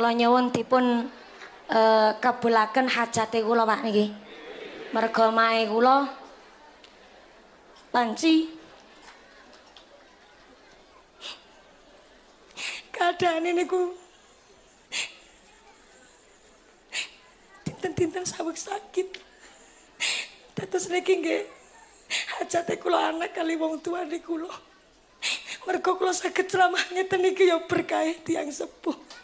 kula nyuwun dipun uh, kabulaken hajate kula Pak niki. Merga mae kula panci keadaan ini ku tinta-tinta sawek sakit tetes niki nge hajate kula anak kali wong tua niku lo mergo kula sakit ceramahnya teniki yang berkait tiang sepuh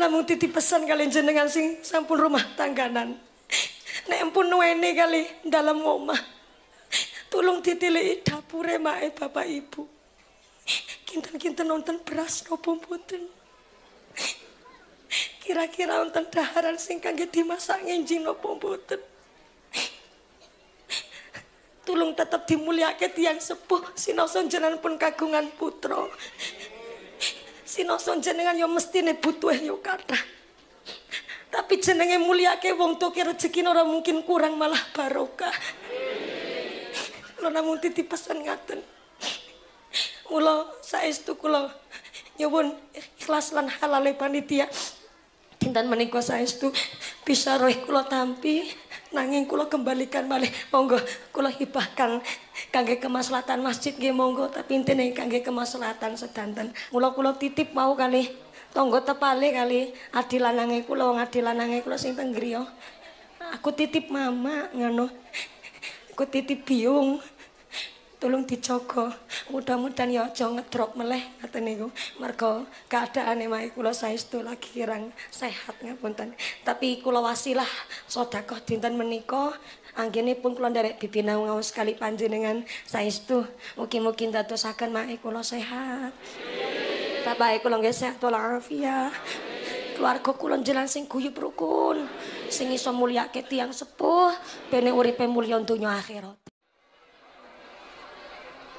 namung titip pesan kali jenengan sing sampun rumah tangganan. Nek pun nuwene kali dalam omah. Tolong titili dapure mae Bapak Ibu. Kinten-kinten nonton beras nopo mboten. Kira-kira nonton daharan sing kangge dimasak nginjing nopo mboten. Tulung tetap dimulyake tiang sepuh sinoson jenengan pun kagungan putra. sinoson jenengan yo mestine butuh yo kathah. Tapi jenenge mulyake wong tuke rejeki ora mungkin kurang malah barokah. Lha namung titip pesan ngaten. Kula saestu kula nyuwun ikhlas lan halale panitia. Dinten menika saestu bisa roh kula tampi nanging kula kembalikan malih monggo kula hibahkan kangge kemaslahatan masjid nggih monggo tapi intine kangge kemaslahatan sedanten Mula kula titip mau kali tonggo tepale kali adi lanange kula wong adi kula sing teng aku titip mama ngono aku titip biung tolong dijogo mudah-mudahan ya aja ngedrop meleh ngeten niku mergo kahanane mak kula saestu lagi kirang sehat ngapunten tapi kula wasilah sedekah dinten menika anggene pun kula nderek bibinau ngaos kali panjenengan saestu mugi-mugi dadosaken mak kula sehat tabae kula nggih sehat wal keluarga kula jalan sing guyub rukun sing iso mulyake tiyang sepuh bene uripe mulya donya akhirat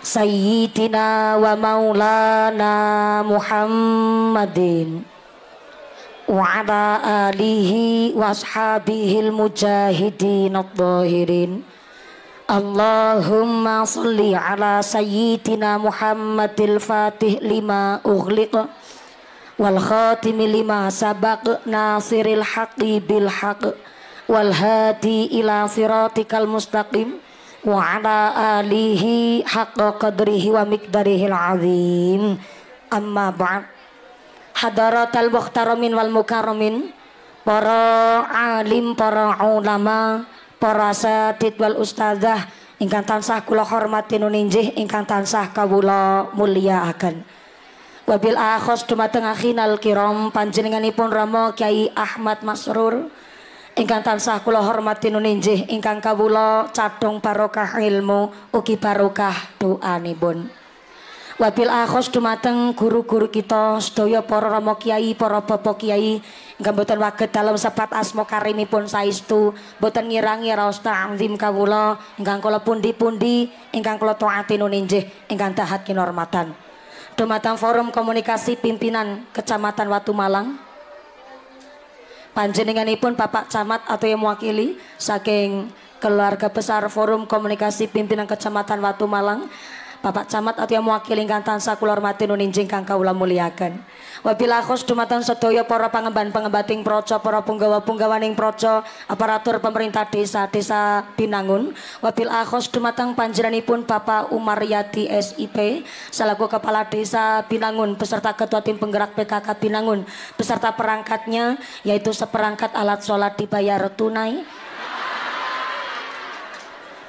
Sayyidina wa maulana Muhammadin Wa ala alihi wa ashabihi al-mujahidin al-dahirin Allahumma salli ala sayyidina Muhammadil fatih lima ughliq Wal khatimi lima sabak nasiril haqi bil haq Wal hadi ila siratikal mustaqim wa ala alihi haqqa qadrihi wa al azim amma ba'd hadaratal muhtaramin wal mukarramin para alim para ulama para satid wal ustazah ingkang tansah kula hormati nuninjih ingkang tansah kawula akan. wabil akhos dumateng akhinal kiram panjenenganipun ramo kiai Ahmad Masrur ingkang tansah kula hormati nuninjih ingkang kawula cadhong barokah ilmu ugi barokah doanipun. Wabil akhos dumateng guru-guru kita sedaya para rama kiai, para bapak kiai ingkang boten waget dalam sebat asma karimipun saestu, boten ngirangi raos ta'zim kawula ingkang kula pundi-pundi ingkang kula taati nuninjih ingkang dahat kinormatan. Dumateng forum komunikasi pimpinan Kecamatan Watu Malang, panjenenganipun Bapak Camat atau yang mewakili saking keluarga besar Forum Komunikasi Pimpinan Kecamatan Watu Malang Bapak Camat atau yang mewakili ingkang tansah kula hormati nun injing kang kawula mulyakaken. Wabila khos dumateng sedaya para pangemban-pengembating praja, para punggawa-punggawaning praja, aparatur pemerintah desa-desa Binangun. Wabil akhos dumateng panjenenganipun Bapak Umar Yati SIP selaku Kepala Desa Binangun beserta Ketua Tim Penggerak PKK Binangun beserta perangkatnya yaitu seperangkat alat sholat dibayar tunai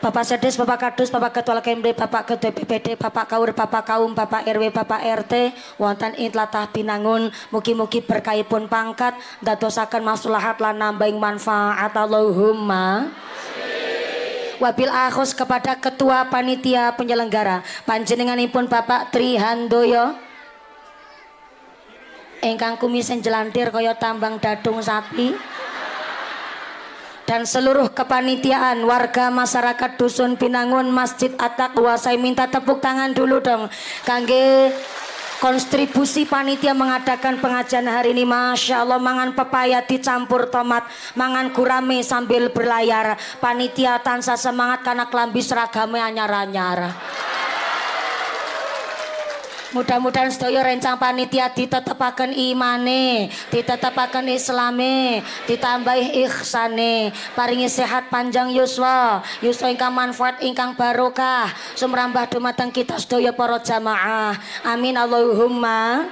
Bapak Sedes, Bapak Kadus, Bapak Ketua Kemde, Bapak Ketua BPD, Bapak Kaur, Bapak Kaum, Bapak RW, Bapak RT, wonten ing tlatah Binangun, muki mugi berkahipun pangkat dadosaken maslahat lan nambahin manfaat Allahumma. Wabil akhus kepada Ketua Panitia Penyelenggara, panjenenganipun Bapak Trihandoyo. engkang kumis jelantir kaya tambang dadung sapi dan seluruh kepanitiaan warga masyarakat Dusun Pinangun Masjid atak taqwa saya minta tepuk tangan dulu dong kangge kontribusi panitia mengadakan pengajian hari ini Masya Allah mangan pepaya dicampur tomat mangan gurame sambil berlayar panitia tansah semangat karena lambi seragame anyar-anyar Mudah-mudahan sedaya rencang panitia ditetepaken imane, ditetepaken islame, ditambahi ihsane, paringi sehat panjang yuswa, yuswa ingkang manfaat ingkang barokah, sumrambah dumateng kita sedaya para jamaah. Amin Allahumma.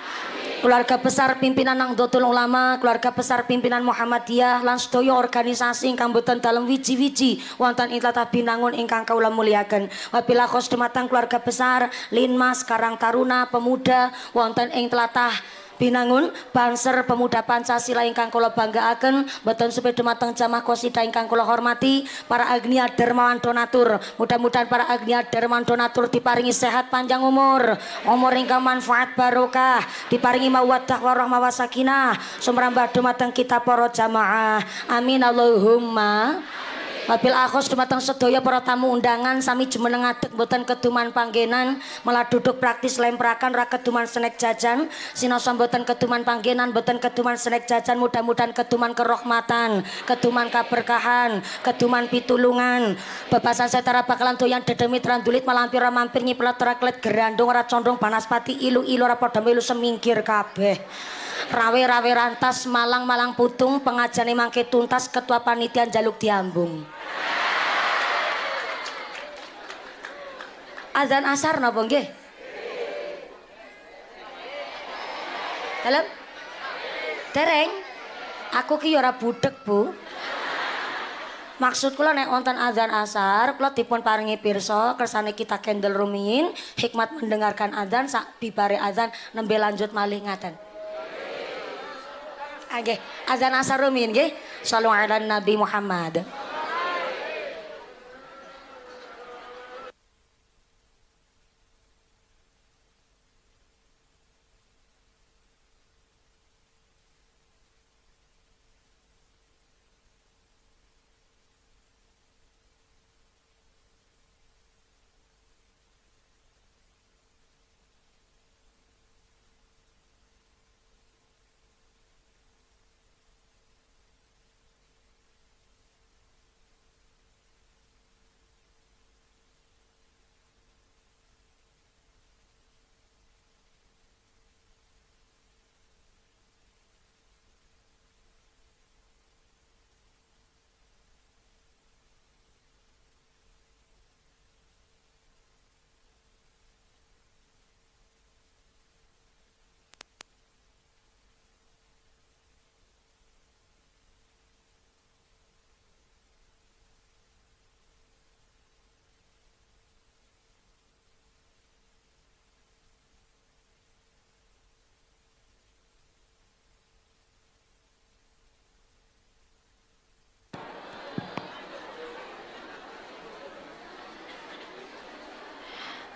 keluarga besar pimpinan Nahdlatul Ulama, keluarga besar pimpinan Muhammadiyah, lan sedaya organisasi ingkang boten dalam wiji-wiji wonten ing tlatah binangun ingkang kawula muliakan. Wabila khos dumateng keluarga besar Linmas Karang Taruna Pemuda wonten ing tlatah binangun banser pemuda Pancasila ingkang kula banggaaken mboten sepeda mateng jamah kosida ingkang kula hormati para agnia dermawan donatur mudah-mudahan para agnia dermawan donatur diparingi sehat panjang umur umur ingkang manfaat barokah diparingi mawaddah warahmah wasakinah sumrambah dumateng kita para jamaah amin Allahumma Wabil akos dumateng sedaya para tamu undangan sami jumeneng adeg mboten keduman panggenan malah duduk praktis lemprakan ra keduman senek jajan sinasa mboten keduman panggenan mboten keduman snack jajan mudah-mudahan keduman kerohmatan keduman kaberkahan keduman pitulungan bebasan setara bakalan doyan dedemit randulit malampir ra mampir nyiplet reklet gerandung ra condong panaspati ilu-ilu ra padha melu semingkir kabeh rawe-rawe rantas malang-malang putung pengajian mangke tuntas ketua panitia jaluk diambung azan asar napa nggih? Dalam? Tereng? Aku ki ya ora budek, Bu. Maksud kula nek wonten azan asar, kula dipun paringi pirsa kersane kita candle rumiyin, hikmat mendengarkan azan sak bibare azan nembe lanjut malih ngaten. Ah, nggih, azan asar rumiyin nggih. Sallu ala Nabi Muhammad.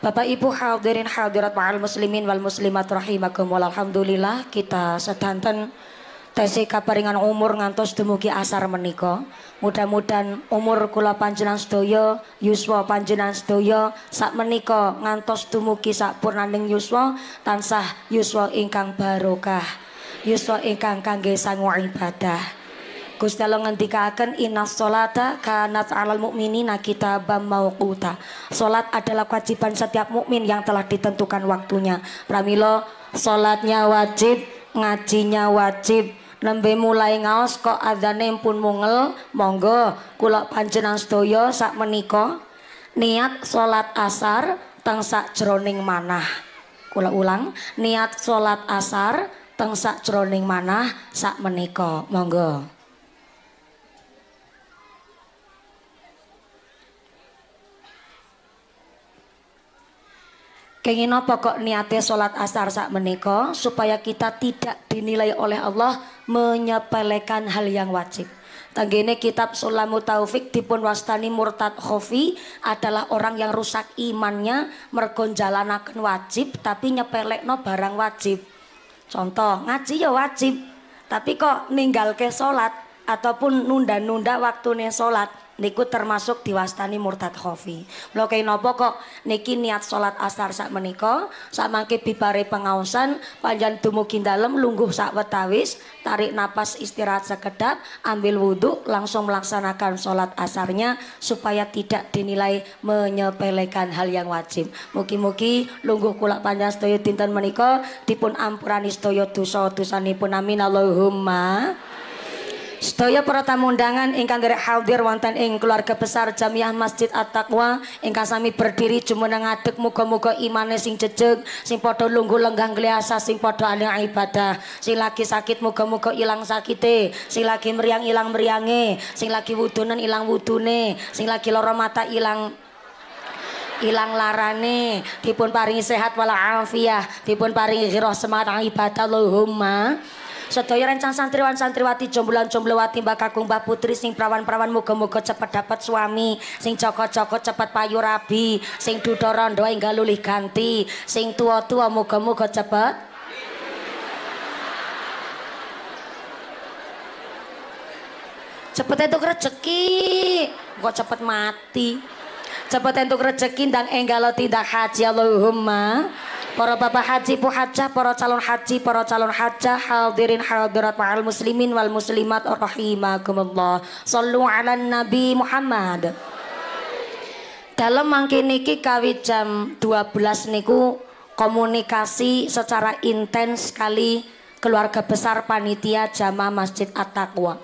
Bapak Ibu hadirin hadirat ma'al muslimin wal muslimat wal Alhamdulillah kita sedanten tesih kaparingan umur ngantos dumugi asar meniko Mudah-mudahan umur kula panjenan sedaya, yuswa panjenan sedaya sak meniko ngantos dumugi sakpurnaning yuswa tansah yuswa ingkang barokah. Yuswa ingkang kangge sangu ibadah. Gusti Allah ngendikaken innas salata kanat alal kita kitabam mauquta. Solat adalah kewajiban setiap mukmin yang telah ditentukan waktunya. Pramila solatnya wajib, ngajinya wajib, nembe mulai ngaos kok ada pun mungel monggo kula panjenengan sedaya sak meniko. niat solat asar teng sak jroning manah kula ulang niat solat asar teng sak jroning manah sak menika monggo Kengin apa kok niatnya sholat asar sak menikah supaya kita tidak dinilai oleh Allah menyepelekan hal yang wajib. Tanggine kitab Sulamu Taufik dipun wastani murtad khofi adalah orang yang rusak imannya mergonjalanakan wajib tapi no barang wajib. Contoh, ngaji ya wajib, tapi kok ninggal ke sholat ataupun nunda-nunda waktunya sholat niku termasuk diwastani murtad khofi. Lho kok niki niat sholat asar sak saat samangke bibare pengausan panjang tumukin dalem lungguh sak betawis, tarik napas istirahat sekedap, ambil wudhu langsung melaksanakan sholat asarnya supaya tidak dinilai menyepelekan hal yang wajib. Mugi-mugi lungguh kulak panjang sedaya dinten menika dipun ampurani sedaya dosa-dosanipun amin Allahumma Sedaya para tamu undangan ingkang derek hadir wonten ing keluarga besar Jamiah Masjid At-Taqwa ingkang sami berdiri jumeneng adek muga-muga imane sing jejeg, sing padha lungguh lenggang gliasa, sing padha ali ibadah, sing lagi sakit muga-muga ilang sakite, sing lagi meriang ilang meriange, sing lagi wudunen ilang wudune, sing lagi lara mata ilang ilang larane dipun paringi sehat afiah, dipun paringi giroh semangat ibadah Allahumma Sedaya rencang santriwan santriwati jomblan-jomblowati Mbak Kakung Mbak Putri sing prawan-prawan muga-muga cepet dapat suami, sing joko-joko cepat payu rabi, sing dudha rondo hingga lulih ganti, sing tua-tua muga-muga cepat cepat itu rezeki kok cepat mati cepat itu rezeki dan enggak lo tidak haji Allahumma para bapak haji bu hajah, para calon haji, para calon hajah, hadirin hadirat ma'al muslimin wal muslimat rahimakumullah. Sallu ala Nabi Muhammad. Dalam mangke niki kawit jam 12 niku komunikasi secara intens kali keluarga besar panitia jamaah Masjid At-Taqwa.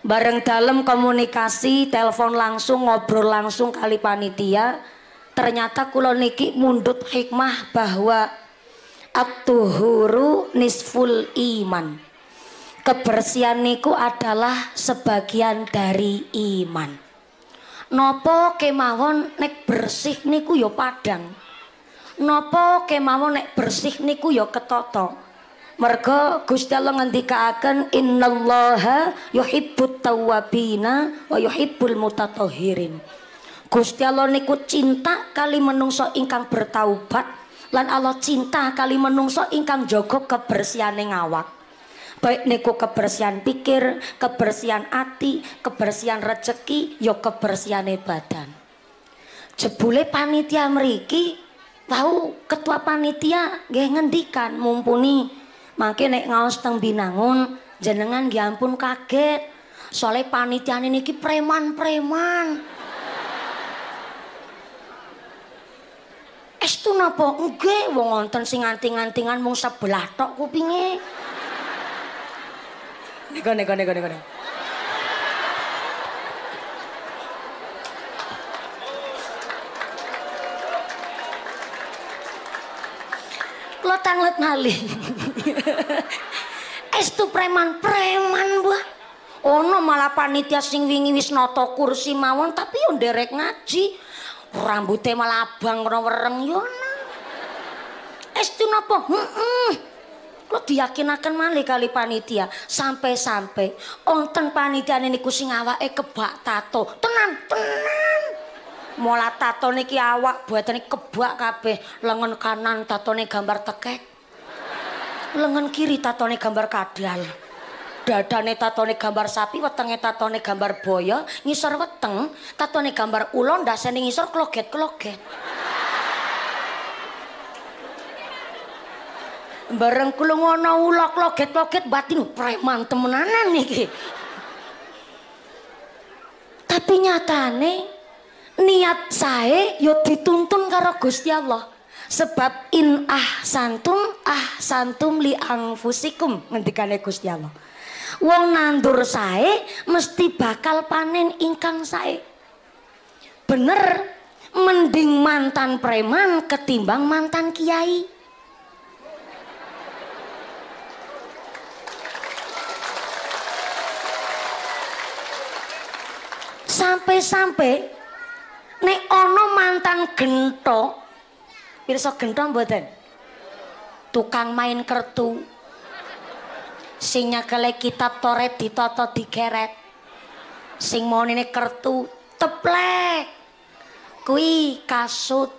Bareng dalam komunikasi, telepon langsung, ngobrol langsung kali panitia, ternyata kulo niki mundut hikmah bahwa atuhuru nisful iman kebersihan niku adalah sebagian dari iman nopo kemawon nek bersih niku yo ya padang nopo kemawon nek bersih niku yo ya ketoto mergo Gusti Allah ngendikaaken innallaha yuhibbut tawwabina wa yuhibbul mutatahhirin Gusti Allah niku cinta kali menungso ingkang bertaubat lan Allah cinta kali menungso ingkang jogo kebersihane ngawak. Baik niku kebersihan pikir, kebersihan hati, kebersihan rezeki, yo ya kebersihane badan. Jebule panitia meriki tahu ketua panitia gak ngendikan mumpuni makin nek ngaos teng Binangun jenengan nggih ampun kaget soalnya panitia ini preman-preman Estu napa? Nggih, wong wonten sing anting-antingan mung sebelah tok kupinge. Nego nego nego nego. nego. tanglet malih. Estu preman-preman buah. Ono malah panitia sing wingi wis kursi mawon tapi yo derek ngaji. rambutnya malah abang ngono wereng yo Estin apa? Mm-mm. Lo diyakinakan malih kali panitia sampai-sampai onten panitia ini kucing awak eh kebak tato tenan tenan mola tato niki awak buat ini kebak kabeh lengan kanan tato nih gambar teket. lengan kiri tato nih gambar kadal dadane tatone gambar sapi wetenge tatone gambar boyo ngisor weteng tatone gambar ula ndasene ngisor kloget-kloget bareng kulung ana ula kloget-kloget batin preman temenanan iki tapi nyatane niat saya yo dituntun karo Gusti Allah sebab in ah santum ah santum li angfusikum ngendikane Gusti Allah wong nandur sae mesti bakal panen ingkang sae bener mending mantan preman ketimbang mantan kiai sampai-sampai nek ono mantan gento pirsa gento mboten tukang main kertu Sing nyekele kitab Toret ditoto digeret. Sing mau ini kertu teplek. Kui kasut.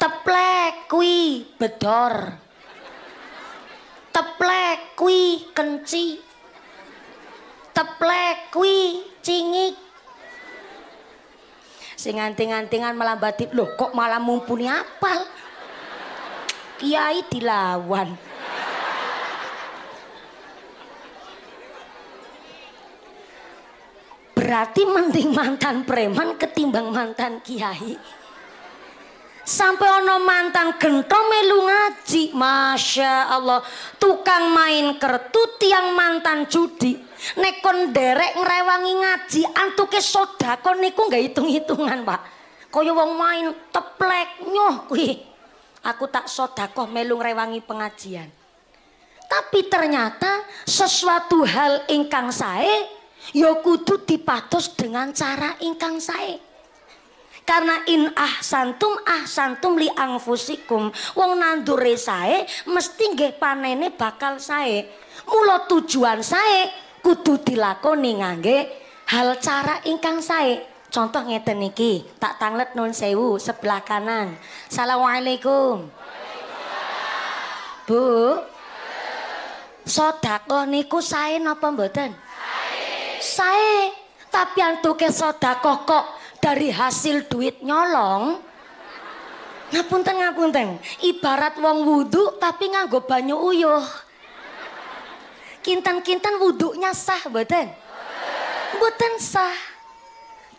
Teplek kui bedor. Teplek kui kenci. Teplek kui cingik. Sing anting-antingan malam batik loh kok malam mumpuni apal. Kiai dilawan. Berarti mending mantan preman ketimbang mantan kiai. Sampai ono mantan gento melu ngaji. Masya Allah. Tukang main kertu tiang mantan judi. Nekon derek ngrewangi ngaji. soda, kon niku nggak hitung-hitungan pak. Koyo wong main teplek nyoh kui, Aku tak soda kok melu ngrewangi pengajian. Tapi ternyata sesuatu hal ingkang saya ya kudu dipatos dengan cara ingkang sae. Karena in ahsantum ahsantum li angfusikum. Wong nandure sae mesti nggih panene bakal sae. Mula tujuan sae kudu dilakoni ngangge hal cara ingkang sae. Contoh ngeten iki, tak tanglet nun sewu sebelah kanan. Assalamualaikum. Bu. Sodakoh niku sae napa mboten? Saya tapi antuke sedekah kok dari hasil duit nyolong. Ngapunten ngapunten, ibarat wong wudhu tapi nganggo banyu uyuh. Kinten-kinten wudhunya sah boten? Boten sah.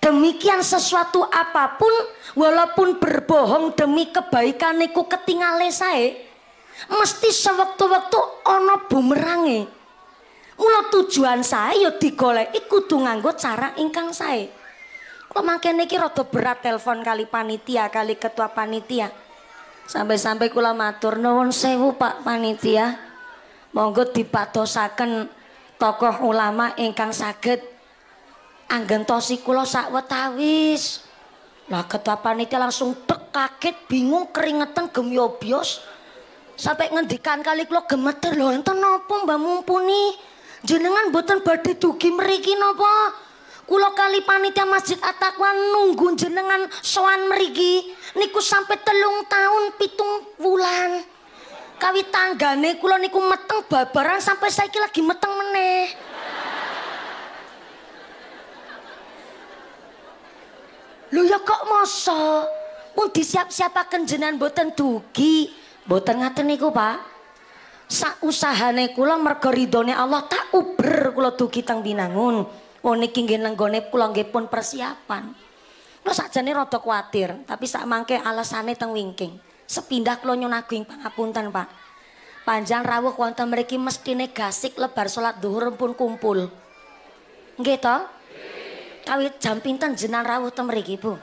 Demikian sesuatu apapun walaupun berbohong demi kebaikan niku ketingale saya mesti sewaktu-waktu ono bumerange. Mula tujuan saya ya digoleki kudu nganggo cara ingkang saya. Kalau makin ini rada berat telepon kali panitia, kali ketua panitia. Sampai-sampai kula matur nuwun sewu Pak Panitia. Monggo dipadosaken tokoh ulama ingkang saged anggentosi kula sakwetawis. Lah ketua panitia langsung tek bingung keringetan gemyobios sampai ngendikan kali kula gemeter lho enten napa Mbak Mumpuni jenengan boten badhe dugi mriki napa? Kula kali panitia Masjid At-Taqwa nunggu jenengan sowan mriki niku sampe telung taun pitung wulan. Kawi tanggane kula niku meteng babaran sampe saiki lagi meteng meneh. Lho ya kok masa? pun disiap-siapaken jenengan boten dugi, boten ngaten niku, Pak. sak usahane kula merga ridone Allah tak uber kula dugi teng binangun. Oh niki nggih nenggone kula nggih pun persiapan. Lho sakjane rada kuwatir, tapi sak mangke alasane teng wingking. Sepindah kula nyun aging pangapunten, Pak. Panjang rawuh wonten mriki mestine gasik lebar salat zuhur pun kumpul. Nggih to? Kawit jam pinten jenengan rawuh teng mriki, Bu?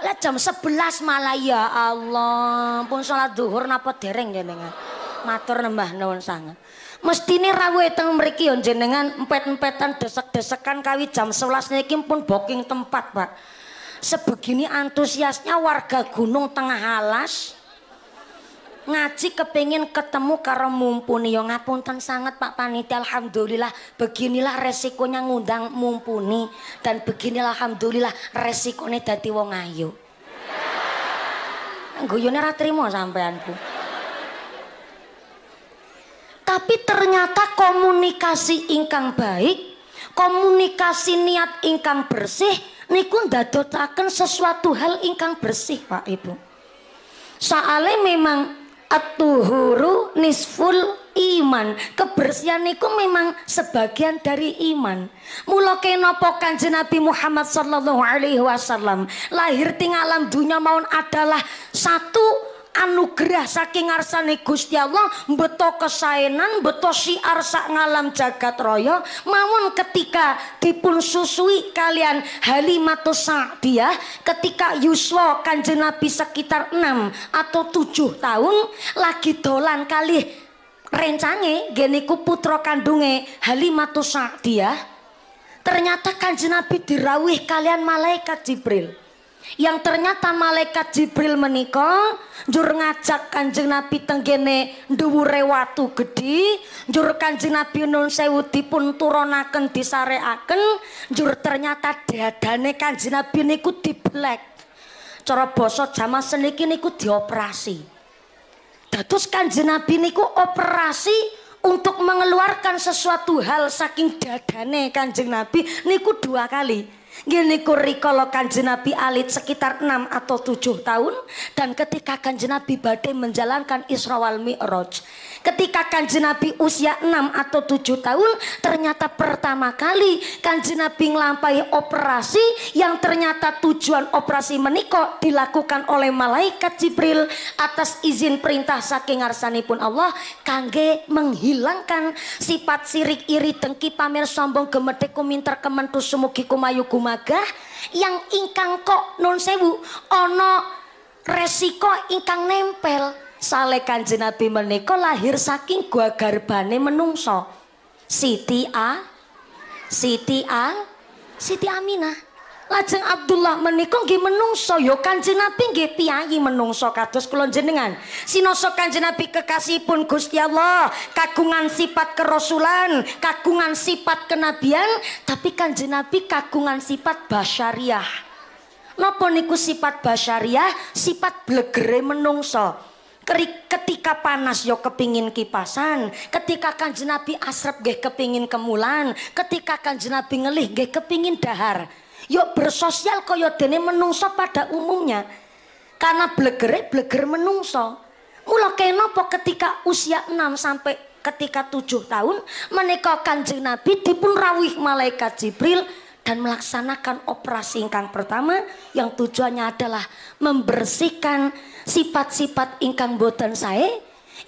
Lah jam 11 malah ya Allah. Pun salat zuhur napa dereng jenengan. Matur nambah nuwun sanget. Mestine rawuh teng mriki ya jenengan empet-empetan desek-desekan kawi jam 11 niki pun booking tempat, Pak. Sebegini antusiasnya warga gunung tengah alas. ngaji kepingin ketemu karo mumpuni yo ya ngapunten sangat Pak Panitia alhamdulillah beginilah resikonya ngundang mumpuni dan beginilah alhamdulillah resikonya dati wong ayu guyone ra sampean tapi ternyata komunikasi ingkang baik komunikasi niat ingkang bersih niku ndadotaken sesuatu hal ingkang bersih Pak Ibu soalnya memang Atuhuru nisful iman. Kebersihan itu memang sebagian dari iman. Mula kenapa Kanjeng Nabi Muhammad sallallahu alaihi wasallam lahir ting alam dunia maun adalah satu anugerah saking ngarsane Gusti Allah beto kesaenan beto si arsa ngalam jagat royo mawon ketika dipun susui kalian Halimatus Sa'diyah ketika Yuswa Kanjeng Nabi sekitar 6 atau 7 tahun lagi dolan kali rencange geniku putra kandunge Halimatus Sa'diyah ternyata Kanjeng Nabi dirawih kalian malaikat Jibril yang ternyata malaikat Jibril menika njur ngajak Kanjeng Nabi teng kene dhuwure watu gedhi njur Kanjeng Nabi nun sewu dipun turunaken disareaken njur ternyata dadane Kanjeng Nabi niku diblek cara basa jaman seniki niku dioperasi dados Kanjeng Nabi niku operasi untuk mengeluarkan sesuatu hal saking dadane Kanjeng Nabi niku dua kali Gini kurikolo kanjeng Nabi alit sekitar enam atau tujuh tahun dan ketika kanjeng Nabi badai menjalankan Isra wal Mi'raj. Ketika kanjeng Nabi usia enam atau tujuh tahun ternyata pertama kali kanjeng Nabi ngelampai operasi yang ternyata tujuan operasi menikah dilakukan oleh malaikat Jibril atas izin perintah saking pun Allah kangge menghilangkan sifat sirik iri dengki pamer sombong gemedeku minter kementus sumugi kumayu guma magah yang ingkang kok non sewu ono resiko ingkang nempel sale kanjeng Nabi menika lahir saking gua garbane menungso Siti A Siti A Siti Aminah Lajeng Abdullah menikung nggih menungso ya Kanjeng Nabi nggih piyayi menungso kados kula jenengan. Sinoso Kanjeng Nabi kekasihipun Gusti Allah, kagungan sifat kerosulan, kagungan sifat kenabian, tapi Kanjeng Nabi kagungan sifat basyariah. Napa niku sifat basyariah? Sifat blegere menungso. ketika panas yo ya kepingin kipasan ketika kanjeng Nabi asrep nggih kepingin kemulan ketika kanjeng Nabi ngelih nggih kepingin dahar yuk bersosial kaya dene menungso pada umumnya karena blegere bleger menungso mula kenapa ketika usia 6 sampai ketika 7 tahun menikah kanjeng Nabi dipun rawih malaikat Jibril dan melaksanakan operasi ingkang pertama yang tujuannya adalah membersihkan sifat-sifat ingkang boten saya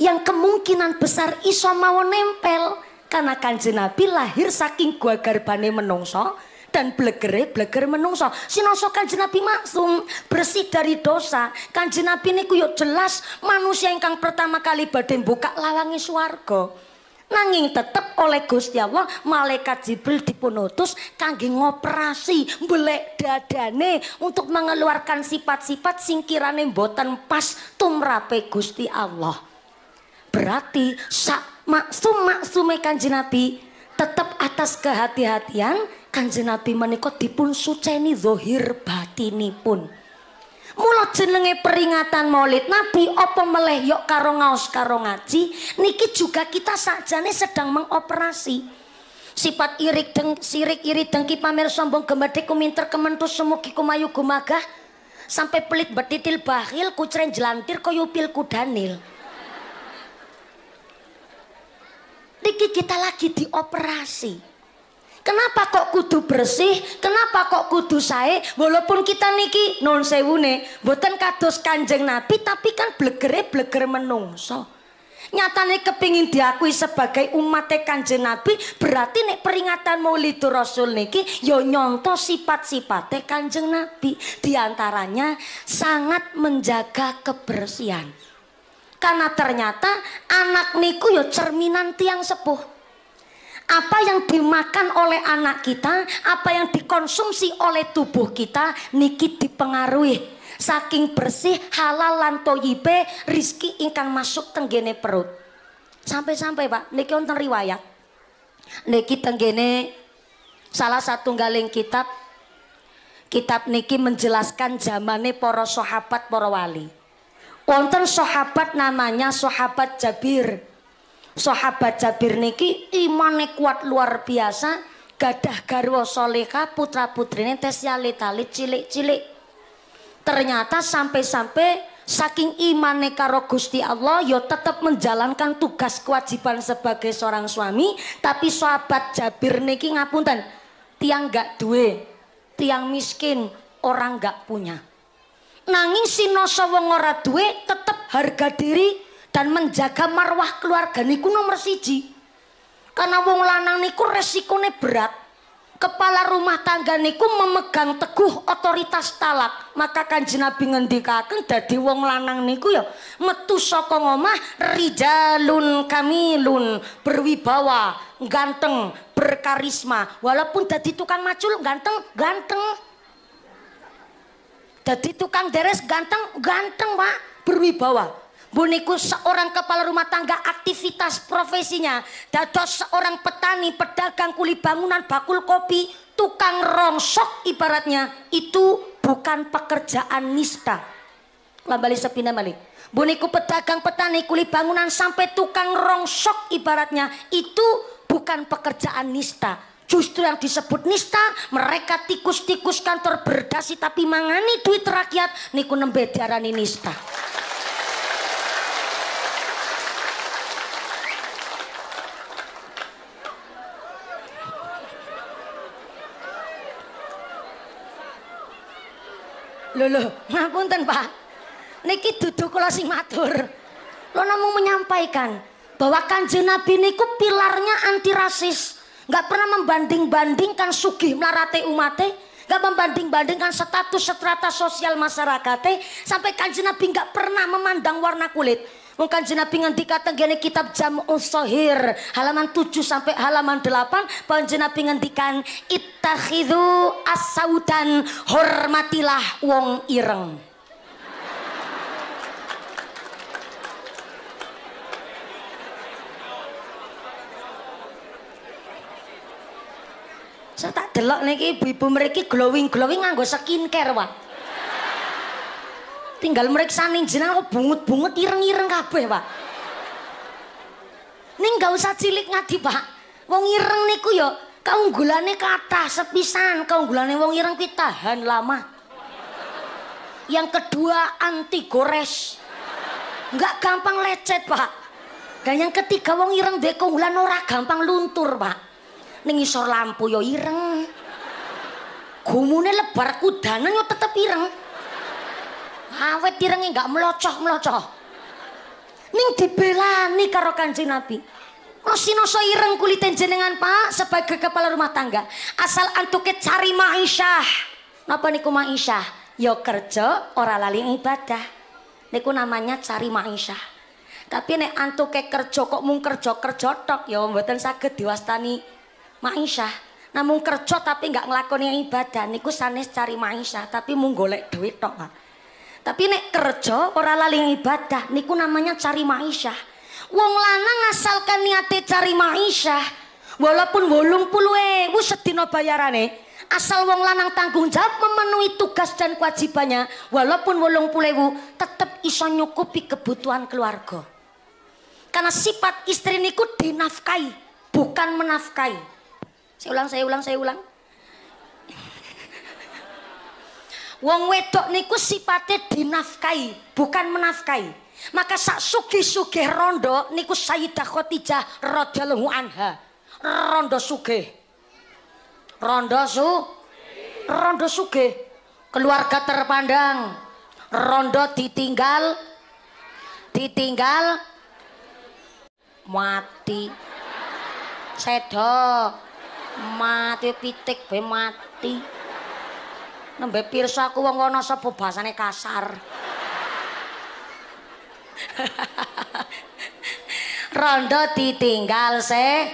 yang kemungkinan besar iso mau nempel karena kanjeng Nabi lahir saking gua garbane menungso dan blegere bleger menungso sinoso kanjeng Nabi maksum bersih dari dosa Kan Nabi niku yo jelas manusia yang ingkang pertama kali badan buka lawangi swarga nanging tetep oleh Gusti Allah malaikat Jibril dipunutus kangge ngoperasi mbelek dadane untuk mengeluarkan sifat-sifat singkirane mboten pas tumrape Gusti Allah berarti sak maksum maksume kanjeng Nabi tetap atas kehati-hatian Kanjeng Nabi menika dipun suceni zahir batinipun. Mula jenenge peringatan Maulid Nabi apa meleh yok karo ngaos karo ngaji niki juga kita sajane sedang mengoperasi. Sifat irik deng sirik iri dengki pamer sombong gemedek kuminter kementus semuki kumayu gumagah sampai pelit betitil bahil kucren jelantir koyupil kudanil. Niki kita lagi dioperasi. Kenapa kok kudu bersih? Kenapa kok kudu sae? Walaupun kita niki non sewune, buatan kados kanjeng Nabi, tapi kan blegere bleger menungso. Nyatane kepingin diakui sebagai umatnya kanjeng Nabi, berarti nek peringatan Maulidur Rasul niki yo ya nyontoh sifat-sifatnya kanjeng Nabi. Diantaranya sangat menjaga kebersihan. Karena ternyata anak niku yo ya cerminan tiang sepuh apa yang dimakan oleh anak kita, apa yang dikonsumsi oleh tubuh kita, niki dipengaruhi. Saking bersih, halal lanto, toyibe, rizki ingkang masuk tenggene perut. Sampai-sampai pak, niki wonten riwayat. Niki tenggene salah satu galing kitab, kitab niki menjelaskan zamane para sahabat para wali. Wonten sahabat namanya sahabat Jabir sahabat Jabir niki imane kuat luar biasa gadah garwa soleha putra putrine tes yalit alit cilik cilik ternyata sampai-sampai saking imane karo Gusti Allah yo ya tetap menjalankan tugas kewajiban sebagai seorang suami tapi sahabat Jabir niki ngapunten tiang gak duwe tiang miskin orang gak punya nanging sinoso wong ora duwe tetep harga diri dan menjaga marwah keluarga niku nomor siji karena wong lanang niku resikonya berat kepala rumah tangga niku memegang teguh otoritas talak maka kanjeng Nabi ngendikaken dadi wong lanang niku ya metu sokong omah rijalun kamilun berwibawa ganteng berkarisma walaupun jadi tukang macul ganteng ganteng jadi tukang deres ganteng ganteng Pak berwibawa Buniku seorang kepala rumah tangga aktivitas profesinya dados seorang petani, pedagang kuli bangunan, bakul kopi, tukang rongsok ibaratnya itu bukan pekerjaan nista. Lambali sepina malik. Bu pedagang petani kuli bangunan sampai tukang rongsok ibaratnya itu bukan pekerjaan nista. Justru yang disebut nista, mereka tikus-tikus kantor berdasi tapi mangani duit rakyat niku nembe diarani nista. Lho lho, ngapunten Pak. Niki duduk kula sing matur. Kula menyampaikan bahwa Kanjeng Nabi niku pilarnya anti rasis. Enggak pernah membanding-bandingkan sugih melarate umate, enggak membanding-bandingkan status strata sosial masyarakatnya sampai kanjeng Nabi enggak pernah memandang warna kulit Mungkin kanjeng Nabi kata gini kitab Jam'us usohir halaman 7 sampai halaman 8 panjenengan Nabi ngendikan ittakhidhu as hormatilah wong ireng. Saya tak delok nengi, ibu-ibu mereka glowing-glowing nganggo skincare, Pak tinggal meriksa nih jenang bungut-bungut ireng-ireng kabeh pak ini nggak usah cilik ngadi pak wong ireng niku yo ya keunggulannya ke atas sepisan keunggulannya wong ireng kita tahan lama yang kedua anti gores nggak gampang lecet pak dan yang ketiga wong ireng dek keunggulan ora gampang luntur pak ning isor lampu yo ya ireng gumune lebar kudanan yo ya tetep ireng awet direngi gak melocoh-melocoh. Ning dibelani karo Kanjeng Nabi. so ireng kulit jenengan Pak sebagai kepala rumah tangga. Asal antuke cari maishah Napa niku maishah Yo ya kerja ora lali ibadah. Niku namanya cari maishah Tapi nek antuke kerja kok mung kerja kerja tok ya mboten saged diwastani maishah Namun kerja tapi nggak ngelakoni ibadah niku sanes cari maisha tapi mung golek duit tok Pak. Tapi nek kerja ora lali ibadah niku namanya cari maisha. Wong lanang asalkan niate cari maisha walaupun wolung puluh ewu sedina bayarane asal wong lanang tanggung jawab memenuhi tugas dan kewajibannya walaupun wolung pulewu tetap iso nyukupi kebutuhan keluarga karena sifat istri niku dinafkai bukan menafkai saya ulang saya ulang saya ulang Wong wedok niku sifatnya dinafkai, bukan menafkai. Maka sak sugi sugih rondo niku Sayyidah Khadijah radhiyallahu anha. Rondo suge Rondo su Rondo suge Keluarga terpandang. Rondo ditinggal ditinggal mati. sedo mati pitik be mati. Nembe pirsa aku wong ana sapa basane kasar. Rondo ditinggal se.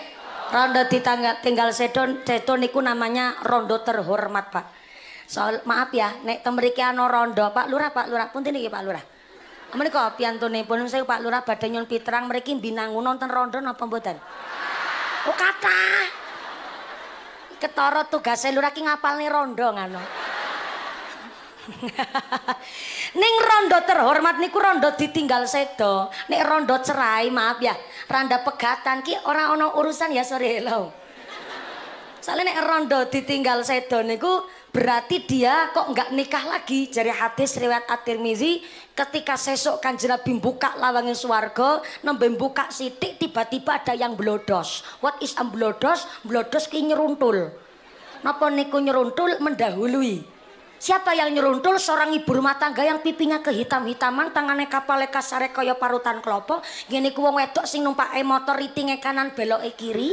Rondo ditinggal sedon sedon niku namanya rondo terhormat, Pak. Soal maaf ya, nek temriki ana rondo, Pak Lurah, Pak Lurah, pun tini Pak Lurah. kok Menika pun saya Pak Lurah badhe nyun pitrang mriki binangun nonton rondo napa mboten? Oh ketoro Ketara tugase Lurah ki ngapalne rondo ngono. Ning rondo terhormat niku rondo ditinggal sedo, nek rondo cerai maaf ya. Randa pegatan ki ora ana urusan ya sore lo. Soale nek rondo ditinggal sedo niku berarti dia kok enggak nikah lagi jari hadis riwayat At-Tirmizi ketika sesok kanjeng Nabi buka lawange swarga nembe buka sithik tiba-tiba ada yang blodos what is a blodos blodos ki nyeruntul napa niku nyeruntul mendahului Siapa yang nyeruntul seorang ibu rumah tangga yang pipinya kehitam-hitaman, tangannya kapal kasare kaya parutan kelopo, gini kuwong wedok sing numpak e motor ritinge kanan e kiri.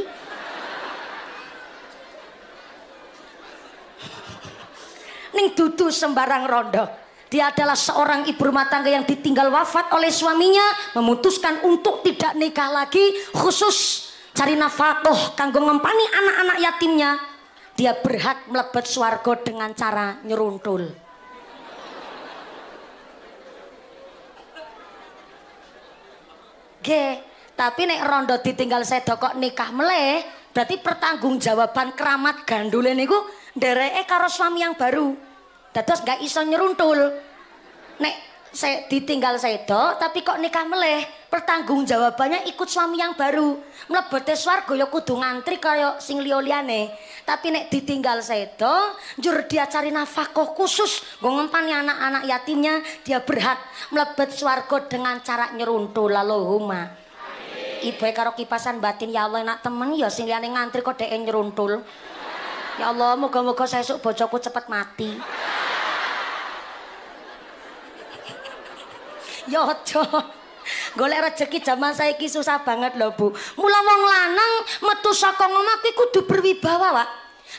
Ning dudu sembarang rondo. Dia adalah seorang ibu rumah tangga yang ditinggal wafat oleh suaminya, memutuskan untuk tidak nikah lagi, khusus cari nafkah kanggo ngempani anak-anak yatimnya dia berhak melebet swargo dengan cara nyeruntul. G, tapi nek rondo ditinggal saya dokok nikah meleh, berarti pertanggungjawaban keramat gandule niku ndereke karo suami yang baru. Dados gak iso nyeruntul. Nek saya ditinggal sedo tapi kok nikah meleh pertanggung jawabannya ikut suami yang baru mlebete swarga ya kudu ngantri kaya sing liya tapi nek ditinggal sedo jur dia cari nafkah khusus gue anak-anak yatimnya dia berhak mlebet swarga dengan cara lalu huma. ibu karo kipasan batin ya Allah enak temen ya sing liyane ngantri kok dhek nyeruntul ya Allah moga-moga sesuk bojoku cepet mati ya aja golek rezeki jaman saiki susah banget lho Bu mula wong lanang metu saka ngomah kuwi kudu berwibawa Pak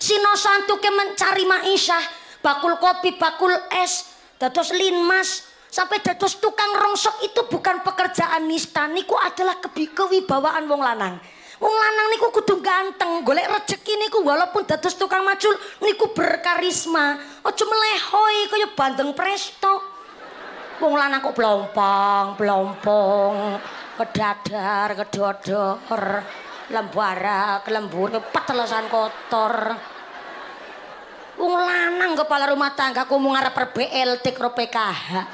sino santuke mencari maisyah bakul kopi bakul es dados limas sampai dados tukang rongsok itu bukan pekerjaan nista niku adalah kebi kewibawaan wong lanang wong lanang niku kudu ganteng golek rezeki niku walaupun dados tukang macul niku berkarisma aja melehoi kaya bandeng presto Wong lanang kok blompong, blompong, kedadar, kedodor, lembara kelembur petelesan kotor. Wong lanang kepala rumah tangga ku ngarep BLT karo PKH.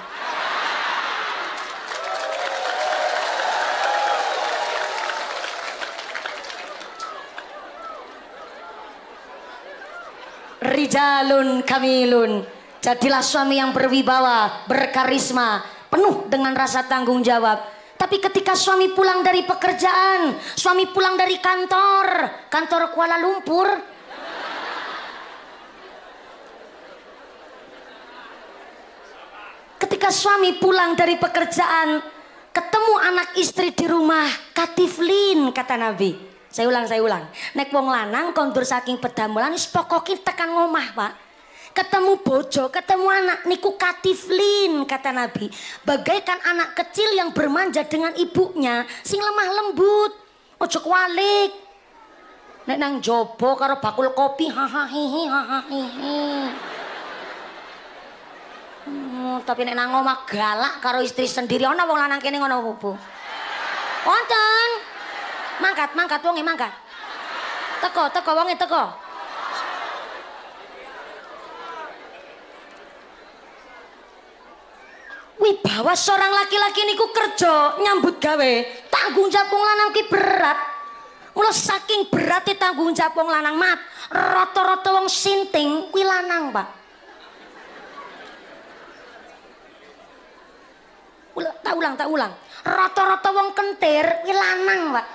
Rijalun Kamilun Jadilah suami yang berwibawa, berkarisma, penuh dengan rasa tanggung jawab. Tapi ketika suami pulang dari pekerjaan, suami pulang dari kantor, kantor Kuala Lumpur, ketika suami pulang dari pekerjaan, ketemu anak istri di rumah, katiflin kata Nabi. Saya ulang, saya ulang. Nek wong lanang kondur saking pedamelan, pokokin tekan ngomah pak ketemu bojo, ketemu anak niku katiflin kata Nabi. Bagaikan anak kecil yang bermanja dengan ibunya, sing lemah lembut, ojo kwalik. Nek nang jobo karo bakul kopi, hahaha hahaha Hmm, tapi nek nang omah galak karo istri sendiri ana wong lanang kene ngono bu. Wonten. Mangkat, mangkat wonge mangkat. Teko, teko wonge teko. wibawa seorang laki-laki niku kerja nyambut gawe tanggung jawab wong lanang ki berat mula saking berat e tanggung jawab wong lanang mat rata-rata wong sinting kuwi lanang pak Ula, tak ulang tak ulang rata-rata wong kentir kuwi lanang pak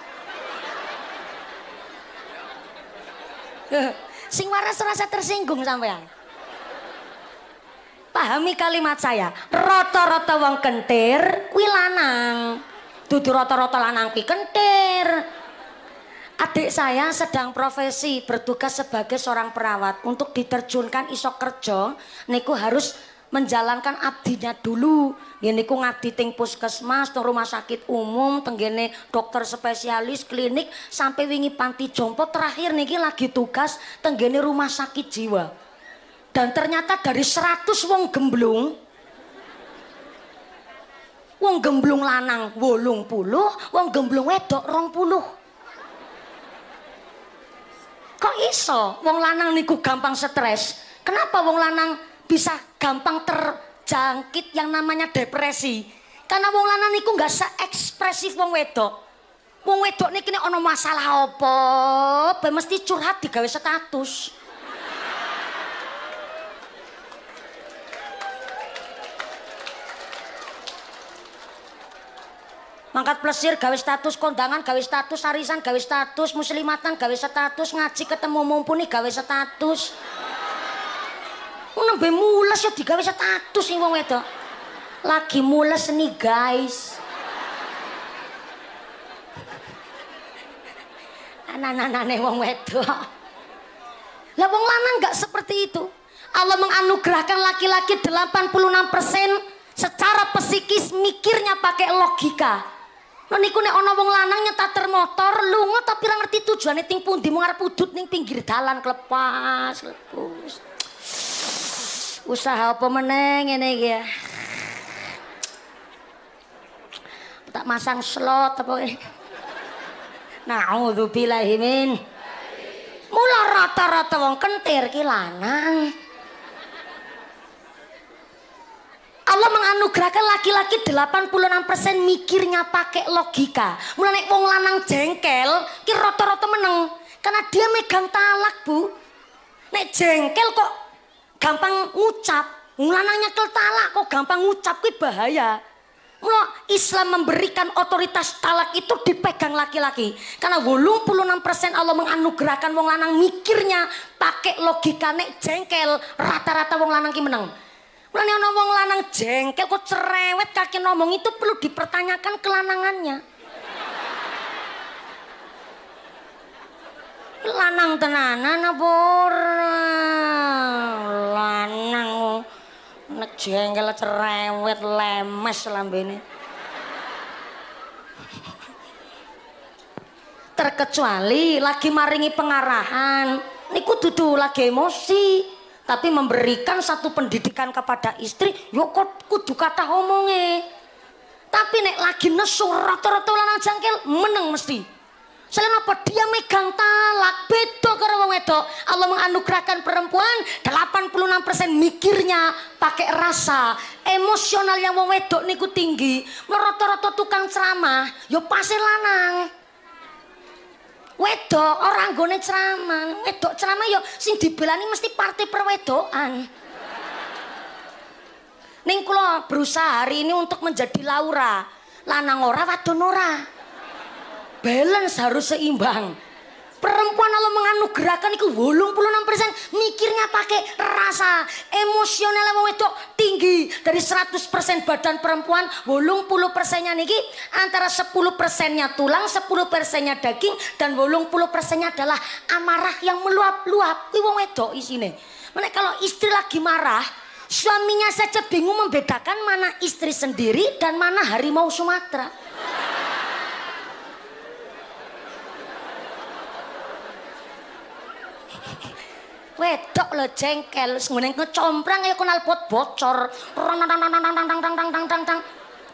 sing waras rasa tersinggung sampean pahami kalimat saya rata-rata wong kentir kuwi lanang dudu rata-rata lanang kuwi kentir adik saya sedang profesi bertugas sebagai seorang perawat untuk diterjunkan isok kerja niku harus menjalankan abdinya dulu ya niku ngabdi ting puskesmas teng rumah sakit umum tenggene dokter spesialis klinik sampai wingi panti jompo terakhir niki lagi tugas tenggene rumah sakit jiwa dan ternyata dari 100 wong gemblung wong gemblung lanang wolung puluh, wong gemblung wedok rong puluh. Kok iso wong lanang niku gampang stres? Kenapa wong lanang bisa gampang terjangkit yang namanya depresi? Karena wong lanang niku nggak seekspresif wong wedok. Wong wedok niki ini ono masalah apa, mesti curhat digawe status. mangkat plesir gawe status kondangan gawe status arisan gawe status muslimatan gawe status ngaji ketemu mumpuni gawe status nembe mules ya digawe status nih wong wedok lagi mules nih guys anak anak wong wedok lah wong lanang nggak seperti itu Allah menganugerahkan laki-laki 86% secara psikis mikirnya pakai logika Lha niku nek ana wong lanang nyetater motor lunga tapi ora ngerti tujuane ting pundi arep udut ning pinggir dalan klepas lepus. Usaha apa meneh ngene iki ya. Tak masang slot apa eh. Nauzubillahi min. Mula rata-rata wong kentir ki lanang. Allah menganugerahkan laki-laki 86% mikirnya pakai logika. Mulai wong lanang jengkel, ki roto-roto meneng karena dia megang talak, Bu. Nek jengkel kok gampang ngucap, lanangnya kel talak kok gampang ngucap kuwi bahaya. Mula Islam memberikan otoritas talak itu dipegang laki-laki. Karena persen Allah menganugerahkan wong lanang mikirnya pakai logika nek jengkel rata-rata wong lanang ki menang. Mulane ana wong lanang jengkel kok cerewet kaki ngomong itu perlu dipertanyakan kelanangannya. Lanang tenanan apa Lanang nek jengkel cerewet lemes lambene. Terkecuali lagi maringi pengarahan, niku dudu lagi emosi tapi memberikan satu pendidikan kepada istri yo kok kudu kata omonge tapi nek lagi nesu rata-rata lanang jangkil meneng mesti selain apa dia megang talak beda karo wong wedok Allah menganugerahkan perempuan 86% mikirnya pakai rasa emosional yang wong wedok niku tinggi rata-rata tukang ceramah yo pasti lanang wedok orang gone ceramah wedok ceramah yo sing dibelani mesti partai perwedokan Ning kula berusaha hari ini untuk menjadi Laura lanang ora wadon ora balance harus seimbang perempuan kalau menganugerahkan itu wolung puluh enam persen mikirnya pakai rasa emosional wedok tinggi dari seratus persen badan perempuan wolung puluh persennya niki antara sepuluh persennya tulang sepuluh persennya daging dan wolung puluh persennya adalah amarah yang meluap-luap wong wedok isine mana kalau istri lagi marah suaminya saja bingung membedakan mana istri sendiri dan mana harimau Sumatera wedok lo jengkel ngene ngecomprang ya kenal pot bocor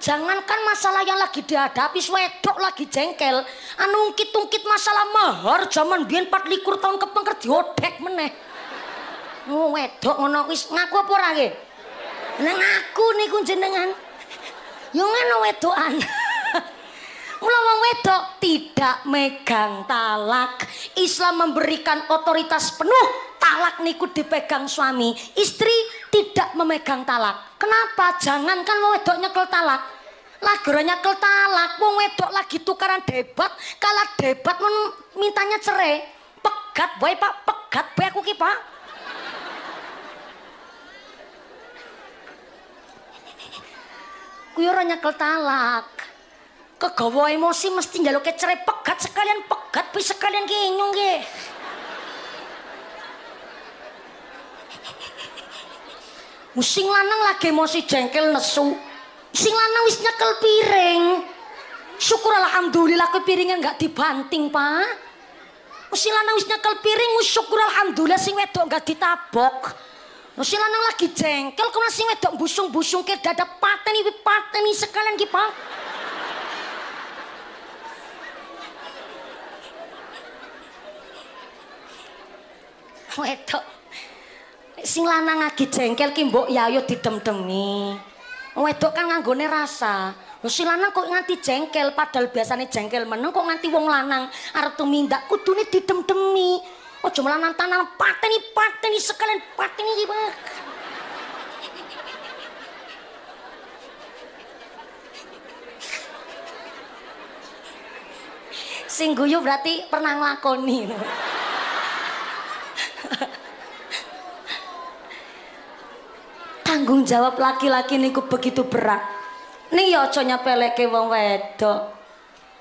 jangankan masalah yang lagi dihadapi wedok lagi jengkel anu ungkit masalah mahar jaman biyen 4 likur tahun kepengker diodek meneh Oh, wedok ngono wis ngaku apa ora nggih? Neng aku niku jenengan. Yo ngono wedokan. Mula wong wedok tidak megang talak. Islam memberikan otoritas penuh. Talak niku dipegang suami, istri tidak memegang talak. Kenapa? Jangankan wong wedok nyekel talak. ronya kel talak, wong wedok lagi tukaran debat, kalah debat mintanya cerai. Pegat boy Pak, pegat boy aku ki Pak. kuwi ora talak. Kegawa emosi mesti lo kecerai pekat sekalian pekat pi sekalian kinyung ke Musing lanang lagi emosi jengkel nesu. Sing lanang wis nyekel piring. Syukur alhamdulillah ke piringnya nggak dibanting, Pak. Musing lanang wis nyekel piring, syukur alhamdulillah sing wedok nggak ditabok. Musing lanang lagi jengkel, kemana sing wedok busung-busung ke dada pateni, pateni sekalian kipang. Gitu. wedok sing lanang ngagi jengkel ki mbok yayo didem-demi wedok kan nganggone rasa si lanang kok nganti jengkel padahal biasanya jengkel meneng kok nganti wong lanang arep tumindak kudune didem-demi ojo melanang tanang pateni pateni sekalian pateni iki sing guyu berarti pernah nglakoni tanggung jawab laki-laki niku begitu berat Nih ya aja nyepeleke wong wedok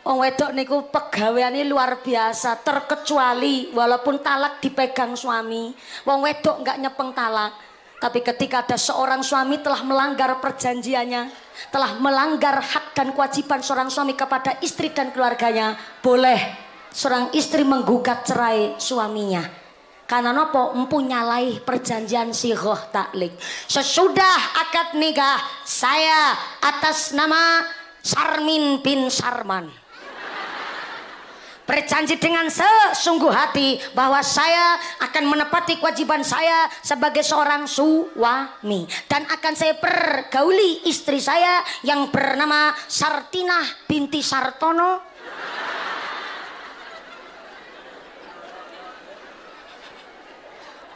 wong wedok niku ini luar biasa terkecuali walaupun talak dipegang suami wong wedok nggak nyepeng talak tapi ketika ada seorang suami telah melanggar perjanjiannya, telah melanggar hak dan kewajiban seorang suami kepada istri dan keluarganya, boleh seorang istri menggugat cerai suaminya. Karena nopo mempunyai nyalahi perjanjian roh taklik. Sesudah akad nikah saya atas nama Sarmin bin Sarman. Berjanji dengan sesungguh hati bahwa saya akan menepati kewajiban saya sebagai seorang suami dan akan saya pergauli istri saya yang bernama Sartinah binti Sartono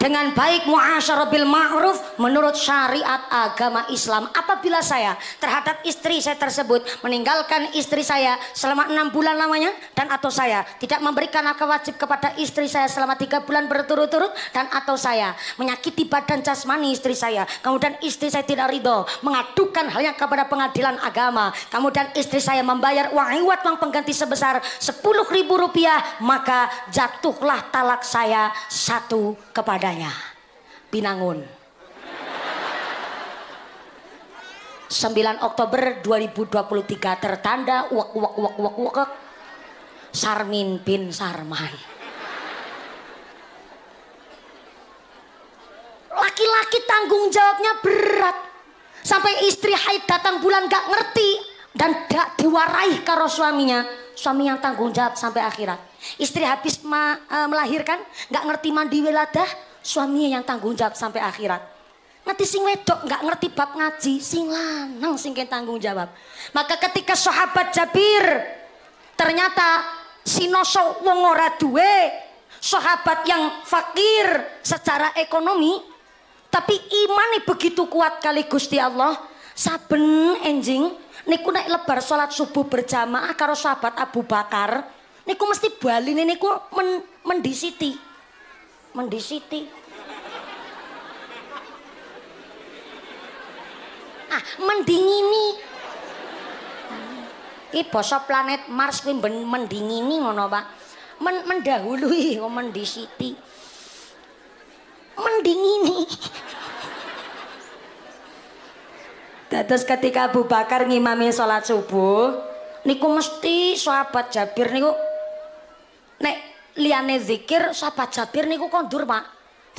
dengan baik muasyarah bil ma'ruf menurut syariat agama Islam. Apabila saya terhadap istri saya tersebut meninggalkan istri saya selama enam bulan lamanya dan atau saya tidak memberikan akal wajib kepada istri saya selama tiga bulan berturut-turut dan atau saya menyakiti badan jasmani istri saya kemudian istri saya tidak ridho mengadukan halnya kepada pengadilan agama kemudian istri saya membayar uang iwat uang pengganti sebesar sepuluh ribu rupiah maka jatuhlah talak saya satu kepada ya Pinangun 9 Oktober 2023 tertanda wak wak wak wak wak Sarmin bin Sarman laki-laki tanggung jawabnya berat sampai istri haid datang bulan gak ngerti dan gak diwarai karo suaminya suami yang tanggung jawab sampai akhirat istri habis ma, e, melahirkan gak ngerti mandi weladah suaminya yang tanggung jawab sampai akhirat. Ngerti sing wedok nggak ngerti bab ngaji, sing lanang sing tanggung jawab. Maka ketika sahabat Jabir ternyata si noso wong ora duwe, sahabat yang fakir secara ekonomi tapi iman imani begitu kuat kali Gusti Allah saben enjing niku naik lebar sholat subuh berjamaah karo sahabat Abu Bakar niku mesti bali niku mendisiti mendisiti ah mendingini ki basa planet Mars kuwi mendingini ngono Pak Men, mendahului kok mendisiti mendingini Dados ketika Abu Bakar ngimami sholat subuh niku mesti sahabat Jabir niku nek liane zikir sahabat Jabir niku kondur Pak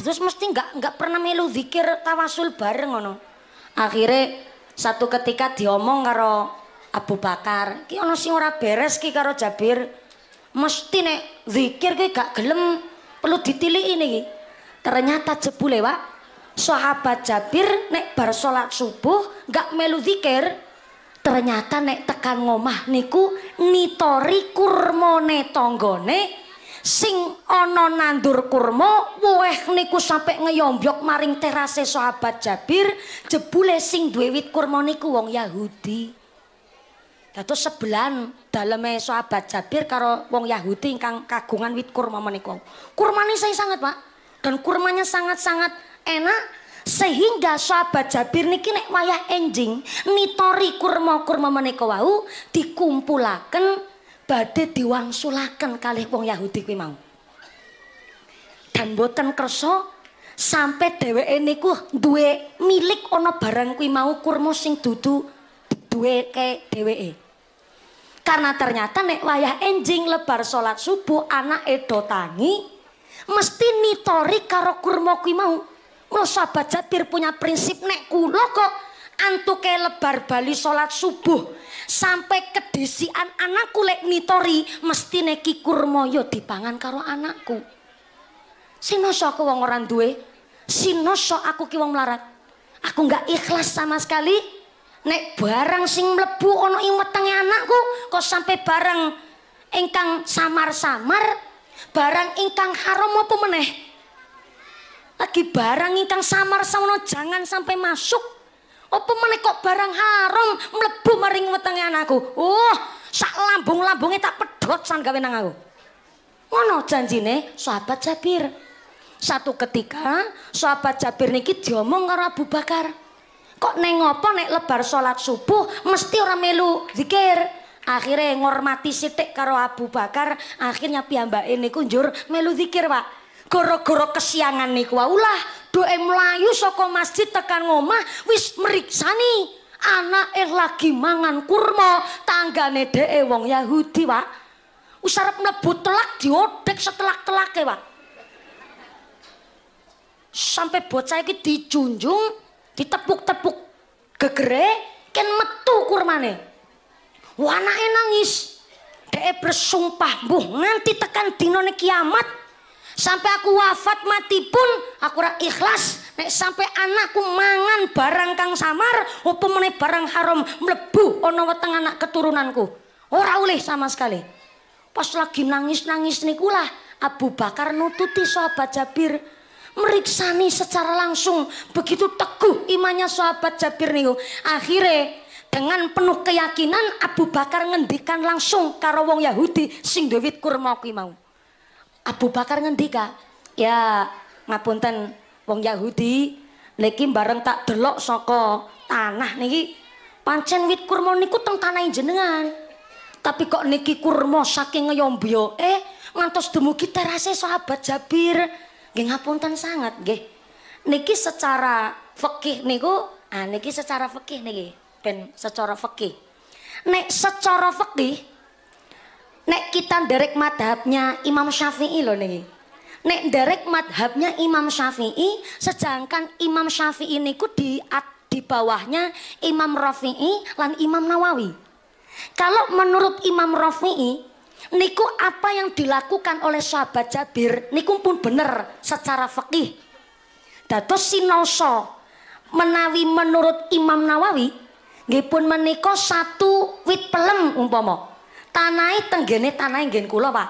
terus mesti nggak nggak pernah melu zikir tawasul bareng ngono akhirnya satu ketika diomong karo Abu Bakar ki ono sing ora beres ki karo Jabir mesti nek zikir ki gak gelem perlu ditiliki niki ternyata jebule Pak sahabat Jabir nek bar salat subuh gak melu zikir ternyata nek tekan ngomah niku nitori kurmone tanggane sing ana nandur kurma weh niku sampe ngeyombyok maring terase sahabat Jabir jebule sing duwe wit kurma niku wong Yahudi dados sebelan daleme sahabat Jabir karo wong Yahudi ingkang kagungan wit kurma menika kurmane saya sangat Pak dan kurmanya sangat-sangat enak sehingga sahabat Jabir niki nek wayah enjing nitori kurma-kurma menika wau dikumpulaken badhe diwangsulaken kalih wong Yahudi kuwi mau. Dan boten kersa sampai dheweke niku duwe milik ana barang kuwi mau kurma sing dudu duweke dheweke. Karena ternyata nek wayah enjing lebar salat subuh anak do tangi mesti nitori karo kurma kuwi mau. Mula jatir punya prinsip nek kula kok antuke lebar bali salat subuh sampai kedesian anakku lek nitori mesti neki kurmoyo dipangan karo anakku Sinoso so aku wong orang duwe Sinoso aku ki wong larat, aku nggak ikhlas sama sekali nek barang sing mlebu ana ing wetenge anakku kok sampai barang ingkang samar-samar barang ingkang haram apa meneh lagi barang ingkang samar-samar jangan sampai masuk Apa meneh kok barang haram mlebu maring wetenge anakku? Wah, uh, sak lambung-lambunge tak pedhot san gawe nang aku. Ngono janjine sahabat Jabir. Satu ketika sahabat Jabir niki diomong karo Abu Bakar. Kok neng apa nek lebar salat subuh mesti ora melu zikir. Akhire ngormati sithik karo Abu Bakar, akhirnya piyambake niku njur melu zikir, Pak. gara-gara kesiangan niku wae ulah doke mlayu saka masjid tekan ngomah wis meriksani anak eh lagi mangan kurma tanggane dheke wong Yahudi wa wis arep mlebu telak diodek setelak-telake wa sampai bocah iki dijunjung ditepuk-tepuk gegere ken metu kurmane wanake nangis dheke bersumpah mbuh nganti tekan dinane kiamat sampai aku wafat mati pun aku ra ikhlas nek sampai anakku mangan barang kang samar apa meneh barang haram mlebu ana weteng anak keturunanku ora oleh sama sekali pas lagi nangis-nangis nikulah Abu Bakar nututi sahabat Jabir meriksani secara langsung begitu teguh imannya sahabat Jabir niku akhirnya dengan penuh keyakinan Abu Bakar ngendikan langsung karo wong Yahudi sing dewit kurma mau Abu Bakar ngendika, ya ngapunten wong Yahudi niki bareng tak delok saka tanah niki pancen wit kurma niku teng tanah jenengan. Tapi kok niki kurma saking ngyombyo eh ngantos dumugi terase sahabat Jabir. Nggih ngapunten sangat nggih. Niki secara fikih niku, ah niki secara fikih niki ben secara fikih. Nek secara fikih Nek kita derek madhabnya Imam Syafi'i loh nih. Nek derek madhabnya Imam Syafi'i, sedangkan Imam Syafi'i ini ku di di bawahnya Imam Rafi'i lan Imam Nawawi. Kalau menurut Imam Rafi'i, niku apa yang dilakukan oleh sahabat Jabir niku pun bener secara fakih. Dato sinoso menawi menurut Imam Nawawi nggih pun menika satu wit pelem umpomo. tanahe tenggene tanahe nggen kula Pak.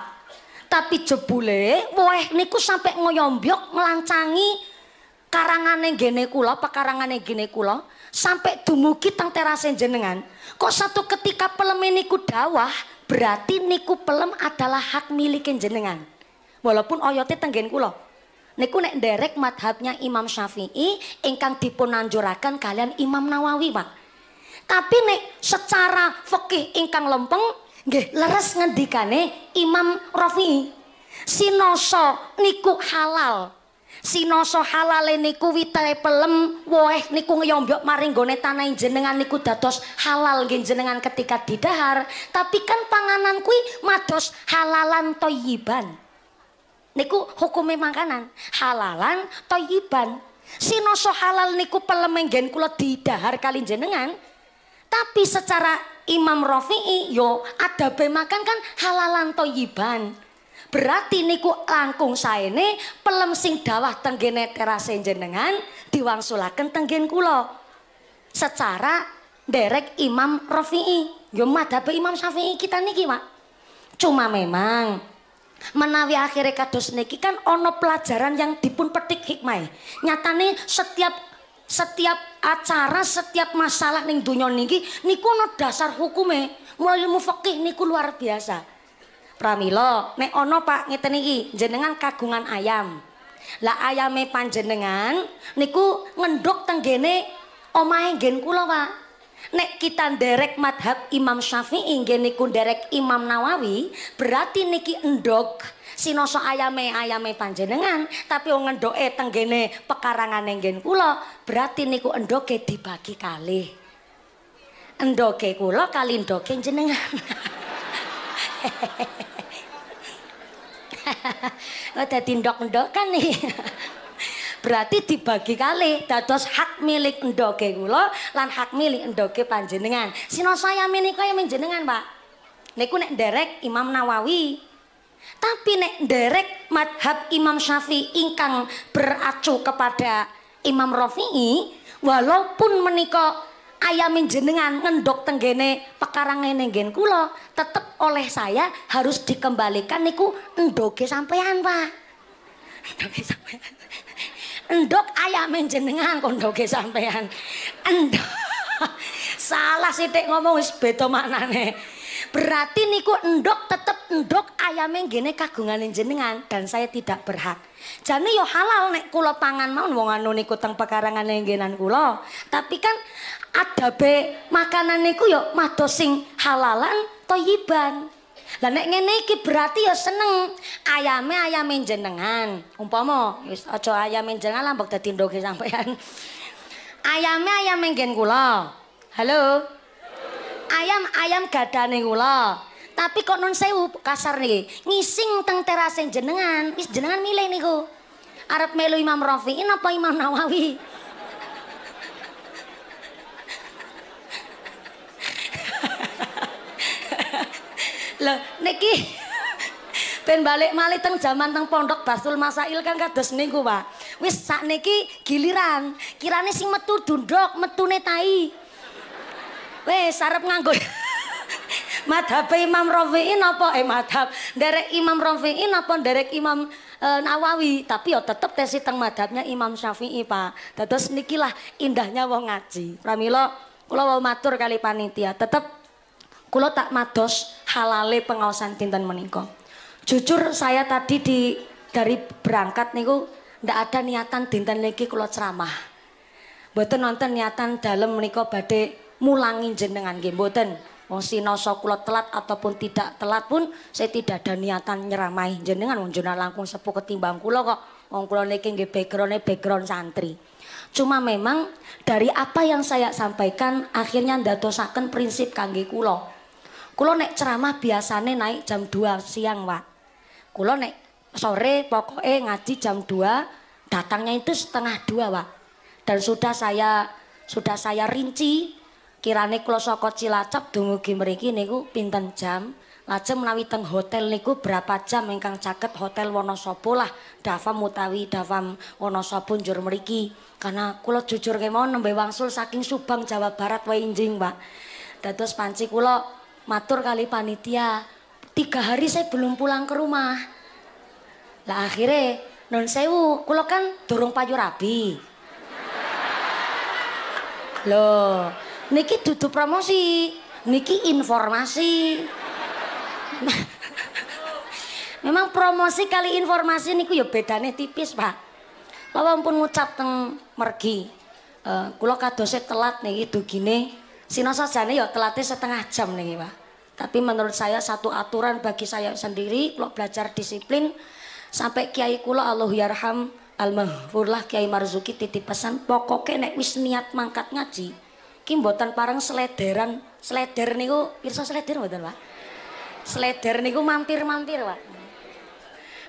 Tapi jebule weh niku sampai ngoyombyok nglancangi karangane nggene kula, pekarangane nggene kula, sampai dumugi teng terase jenengan. Kok satu ketika pelem niku dawah, berarti niku pelem adalah hak milik jenengan. Walaupun oyote tenggen kula. Niku nek nderek madhabnya Imam Syafi'i ingkang dipun kalian Imam Nawawi, Pak. Tapi nek secara fikih ingkang lempeng, Nggih, leres ngendikane Imam Rafi. Sinoso niku halal. Sinoso halal niku witae pelem, woeh niku ngeyombok maring gone tanah jenengan niku dados halal nggih jenengan ketika didahar, tapi kan panganan kuwi mados halalan toyiban. Niku hukumnya makanan halalan toyiban. Sinoso halal niku pelem nggen kula didahar kali jenengan, tapi secara Imam Rafi'i yo ada makan kan halalan toyiban. Berarti niku langkung ini pelem sing dawah tenggene terase jenengan diwangsulaken tenggen kulo. Secara derek Imam Rafi'i. Yo madhabe Imam Syafi'i kita niki, mak, Cuma memang menawi akhirnya kados niki kan ono pelajaran yang dipun petik hikmah nyatane setiap setiap acara, setiap masalah ning donya niki niku ana dasar hukume. Mulai ilmu fikih niku luar biasa. Pramila, nek ana Pak ngeten iki, jenengan kagungan ayam. Lah ayame panjenengan niku ngendhog tenggene omahe nggen kula, Pak. Nek kita nderek madhab Imam Syafi'i nggen niku nderek Imam Nawawi, berarti niki endhog sinoso ayame ayame panjenengan tapi wong ngendoke tenggene pekarangan nggen kula berarti niku endoke dibagi kali endoke kula kali endoke jenengan Oh dadi ndok-ndok kan nih. Berarti dibagi kali dados hak milik ndoke kula lan hak milik ndoke panjenengan. Sinau ayame menika ya menjenengan, Pak. Niku nek nderek Imam Nawawi Tapi nek derek madhab Imam Syafi'i ingkang beracu kepada Imam Rafi'i, walaupun menika ayamin jenengan ngendok tenggene pekarangan nenggen kulo tetep oleh saya harus dikembalikan niku endoge sampean pak endoge sampean endok ayamin jenengan kondoge sampean endok salah sithik ngomong beto mana maknane Berarti niku endok tetep endok ayam yang gini kagungan jenengan dan saya tidak berhak. Jadi yo halal nek kulo pangan mau wong anu niku teng pekarangan yang genan Tapi kan ada be makanan niku yo madosing halalan toyiban. Lah nek ngene iki berarti ya seneng ayame ayame jenengan. Umpama wis aja ayame jenengan lambok dadi ndoge sampean. Ayame ayame nggen kula. Halo. ayam-ayam gadane kula. Tapi kok non sewu kasar nih, ngising teng terasen jenengan, wis jenengan milih niku. Arab melu Imam Rafi'in apa Imam Nawawi? Loh, niki ben balik malih teng jaman teng pondok Basul Masail kan kados niku, Pak. Wis sak niki giliran, kirane sing metu dundok, metune tai. Wes sarap nganggur, madhab Imam Rafi'i napa eh madhab derek Imam Rafi'i napa derek Imam e, Nawawi tapi ya tetep tesi teng madhabnya Imam Syafi'i Pak dados nikilah indahnya wong ngaji pramila kula mau matur kali panitia tetep kula tak mados halale pengawasan dinten menika jujur saya tadi di dari berangkat niku ndak ada niatan dinten niki kula ceramah mboten nonton niatan dalam menika badhe mulangin jenengan nggih mboten. Wong sinasa kula telat ataupun tidak telat pun saya tidak ada niatan nyeramai jenengan wong jenengan langkung sepuh ketimbang kula kok. Wong kula niki nggih background background santri. Cuma memang dari apa yang saya sampaikan akhirnya ndadosaken prinsip kangge kula. Kula nek ceramah biasane naik jam 2 siang, Pak. Kula nek sore pokoknya ngaji jam 2, datangnya itu setengah 2, Pak. Dan sudah saya sudah saya rinci kirane kula saka Cilacap dumugi mriki niku pinten jam? Lajeng menawi teng hotel niku berapa jam ingkang caket hotel Wonosobo lah Davam mutawi Davam Wonosobo njur mriki. Karena kula jujur kemawon nembe wangsul saking Subang Jawa Barat wae injing, Pak. Dados panci kula matur kali panitia, tiga hari saya belum pulang ke rumah. Lah akhirnya non sewu, kula kan dorong payu rabi. Loh, Niki duduk promosi, niki informasi. Memang promosi kali informasi niku ya bedane tipis, Pak. Lawa pun ngucap teng mergi. Uh, eh, kado kadose telat itu gini. sinosa jane ya telatnya setengah jam nih, Pak. Tapi menurut saya satu aturan bagi saya sendiri, kulo belajar disiplin sampai kiai kulo Allah yarham almarhumlah Kiai Marzuki titip pesan pokoknya nek wis niat mangkat ngaji Kimbotan parang selederan, seleder niku pirsa seleder mboten, Pak? Seleder niku mampir-mampir, Pak.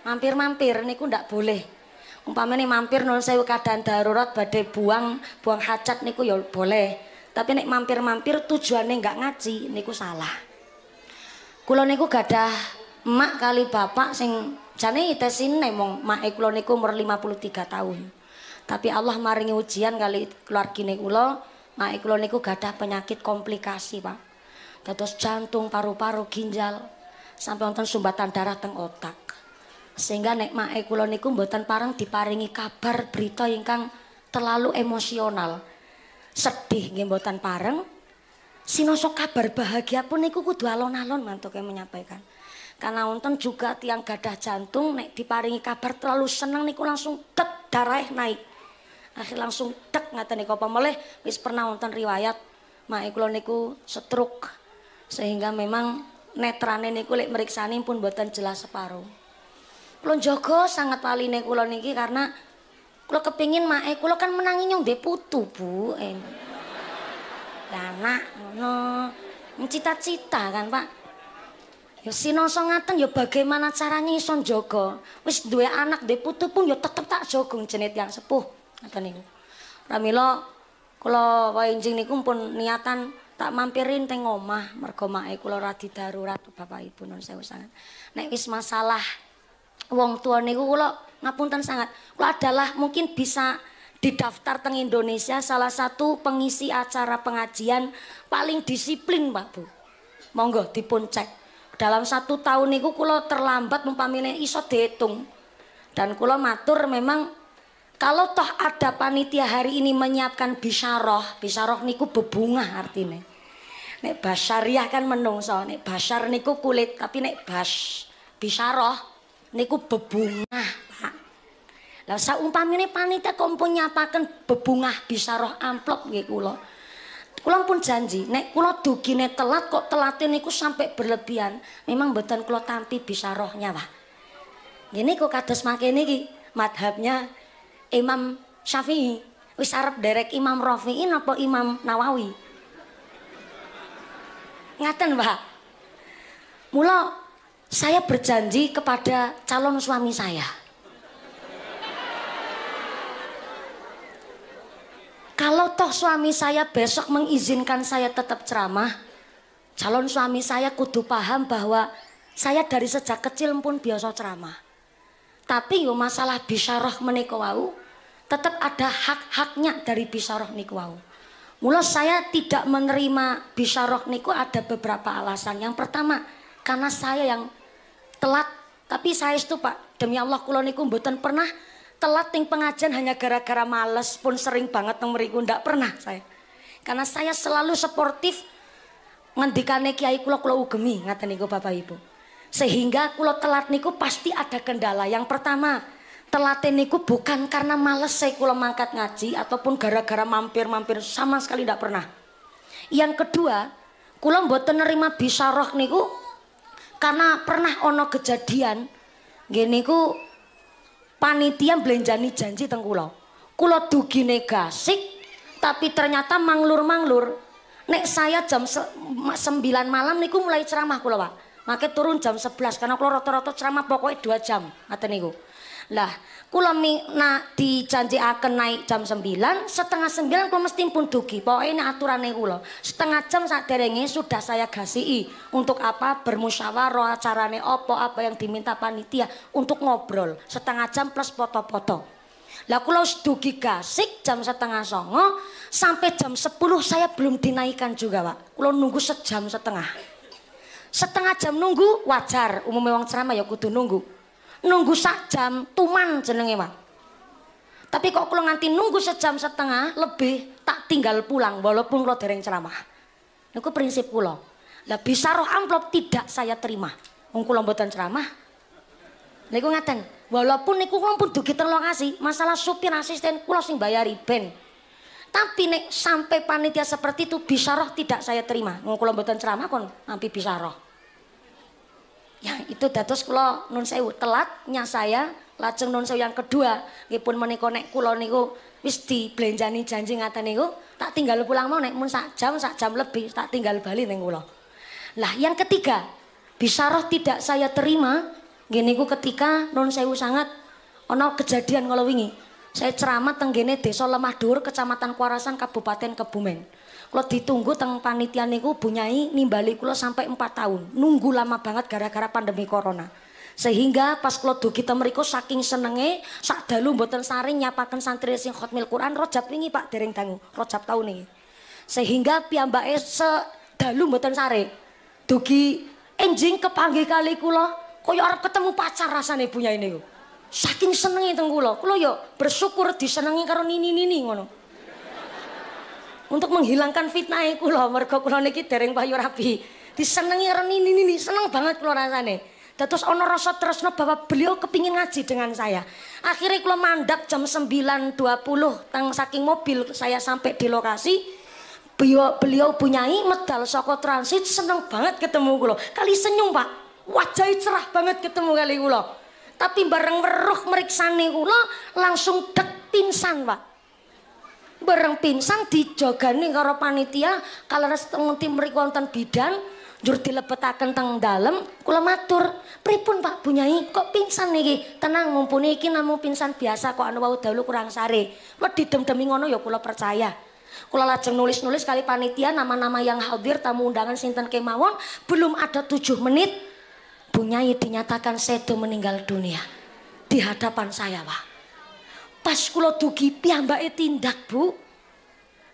Mampir-mampir niku ndak boleh. nih mampir nol saya keadaan darurat badai buang buang hajat niku ya boleh. Tapi nih mampir-mampir tujuannya nggak ngaji niku salah. Kulo niku gadah emak kali bapak sing jane sini mong mak kulo niku umur 53 tahun. Tapi Allah maringi ujian kali keluar keluargine kulo. Mak nah, kula niku gadah penyakit komplikasi, Pak. Dados jantung, paru-paru, ginjal sampai wonten sumbatan darah teng otak. Sehingga nek mak kula niku mboten pareng diparingi kabar berita ingkang terlalu emosional. Sedih nggih mboten pareng. sinosok kabar bahagia pun niku kudu alon-alon yang menyampaikan. Karena wonten juga tiang gadah jantung nek diparingi kabar terlalu senang niku langsung tet darah naik. akhir langsung tek ngateni kopo malih wis pernah wonten riwayat mak e niku stroke sehingga memang netrane niku lek meriksani pun mboten jelas separuh kula jaga sangat waline kula niki karena kula kepingin mak e kula kan menangi nyong de putu bu eh. dana ngono cita-cita kan pak Ya sinoso ngaten ya bagaimana caranya iso njaga. Wis duwe anak, duwe putu pun ya tetep tak jogong jenit yang sepuh. Ngata niku. Ramila kula wainjing niku pun niatan tak mampirin teng omah mergo mae kula ora didarurat Ibu nun sewu sangat. Nek wis masalah wong tua niku kula ngapunten sangat. Kula adalah mungkin bisa didaftar teng Indonesia salah satu pengisi acara pengajian paling disiplin Pak Bu. Monggo dipun cek. Dalam satu tahun niku kula terlambat umpamine iso dihitung. Dan kula matur memang kalau toh ada panitia hari ini menyiapkan bisaroh, bisaroh niku bebunga artinya. Nek basyariah kan menungso, nek basyar niku kulit, tapi nek bas bisaroh niku bebungah, Pak. Lah nih panitia apa kan bebungah bisaroh amplop gitu loh. Kulo pun janji, nek dugi nih telat kok telate niku sampai berlebihan, memang betul kulo tampi bisarohnya, Pak. kau kok kados makin ini madhabnya Imam Syafi'i wis arep derek Imam Rafi'i napa Imam Nawawi ngaten Pak mula saya berjanji kepada calon suami saya kalau toh suami saya besok mengizinkan saya tetap ceramah calon suami saya kudu paham bahwa saya dari sejak kecil pun biasa ceramah tapi yo masalah bisyarah menika wau tetap ada hak-haknya dari bisaroh niku wau. Mula saya tidak menerima bisaroh niku ada beberapa alasan. Yang pertama, karena saya yang telat. Tapi saya itu Pak, demi Allah kulo niku mboten pernah telat ting pengajian hanya gara-gara males pun sering banget nang mriku Tidak pernah saya. Karena saya selalu sportif ngendikane kiai kulo kulo ugemi ngata niku Bapak Ibu. Sehingga kulo telat niku pasti ada kendala. Yang pertama, telaten niku bukan karena males saya kula mangkat ngaji ataupun gara-gara mampir-mampir sama sekali tidak pernah. Yang kedua, kula mboten nerima bisaroh niku karena pernah ono kejadian gini ku panitia belanjani janji teng kula. Kula dugi negasik tapi ternyata manglur-manglur. Nek saya jam sembilan malam niku mulai ceramah kula, Pak. Maka turun jam 11 karena kula rata-rata ceramah pokoknya 2 jam ngaten niku. Lah, kula nak dijanjikaken naik jam 9, setengah 9 kula mesti pun dugi. Pokoke nek aturane kula, setengah jam saderenge sudah saya gasihi untuk apa bermusyawarah acarane apa apa yang diminta panitia untuk ngobrol setengah jam plus foto-foto. Lah kula wis dugi gasik jam setengah songo sampai jam 10 saya belum dinaikkan juga, Pak. Kula nunggu sejam setengah. Setengah jam nunggu wajar, umumnya wong ceramah ya kudu nunggu nunggu sak jam tuman jenenge Pak. Tapi kok kula nganti nunggu sejam setengah lebih tak tinggal pulang walaupun kula dereng ceramah. Niku prinsip kula. Lah bisa roh amplop tidak saya terima. Wong kula mboten ceramah. Niku ngaten, walaupun niku kula pun dugi kasih, masalah supir asisten kulo sing bayari ben. Tapi nek sampai panitia seperti itu bisa roh tidak saya terima. Wong kula ceramah kon ampi bisa roh. Ya itu dados kula nun sewu telat nyasaya lajeng nun sewu yang kedua nggih pun menika nek kula niku wis belanjani janji ngata niku tak tinggal pulang mau nek mun sak jam sak jam lebih tak tinggal bali neng kula. Lah yang ketiga bisaroh tidak saya terima gini ku ketika nun sewu sangat ono kejadian kala wingi saya ceramah tenggene desa Lemah Dur kecamatan Kuarasan Kabupaten Kebumen. Kalau ditunggu teng panitia niku punyai nimbali kulo sampai 4 tahun. Nunggu lama banget gara-gara pandemi corona. Sehingga pas kulo dugi kita mriku saking senenge sak dalu mboten saring nyapaken santri sing khotmil Quran rojab wingi Pak dereng dangu, rojab tahun nih Sehingga piyambake sedalu mboten tuh Dugi enjing kepanggil kali kulo koyo arep ketemu pacar rasane Bu Nyai niku. Saking senenge teng kula. kulo yo bersyukur disenengi karo nini-nini ngono untuk menghilangkan fitnah iku lho mergo kula niki dereng payu rapi. Disenengi orang ini seneng banget kula rasane. Dados ana rasa tresno bahwa beliau kepingin ngaji dengan saya. Akhirnya kula mandap jam sembilan dua puluh, tang saking mobil saya sampai di lokasi. Beliau, beliau punyai medal soko transit seneng banget ketemu kula. Kali senyum, Pak. Wajah cerah banget ketemu kali kula. Tapi bareng weruh nih kula langsung dek pingsan, Pak bareng pingsang dijogani karo panitia kaleres ngendi mriku wonten bidan njur dilebetaken teng dalem kula matur pripun Pak Bunyai kok pingsan niki tenang mumpuni iki namung pingsan biasa kok anu wau dalu kurang sare wedi dem-demi ngono ya kula percaya Kula lajeng nulis-nulis kali panitia nama-nama yang hadir tamu undangan sinten kemawon belum ada tujuh menit Bunyai dinyatakan sedo meninggal dunia di hadapan saya, Pak. Pas kula dugi piyambake tindak, Bu.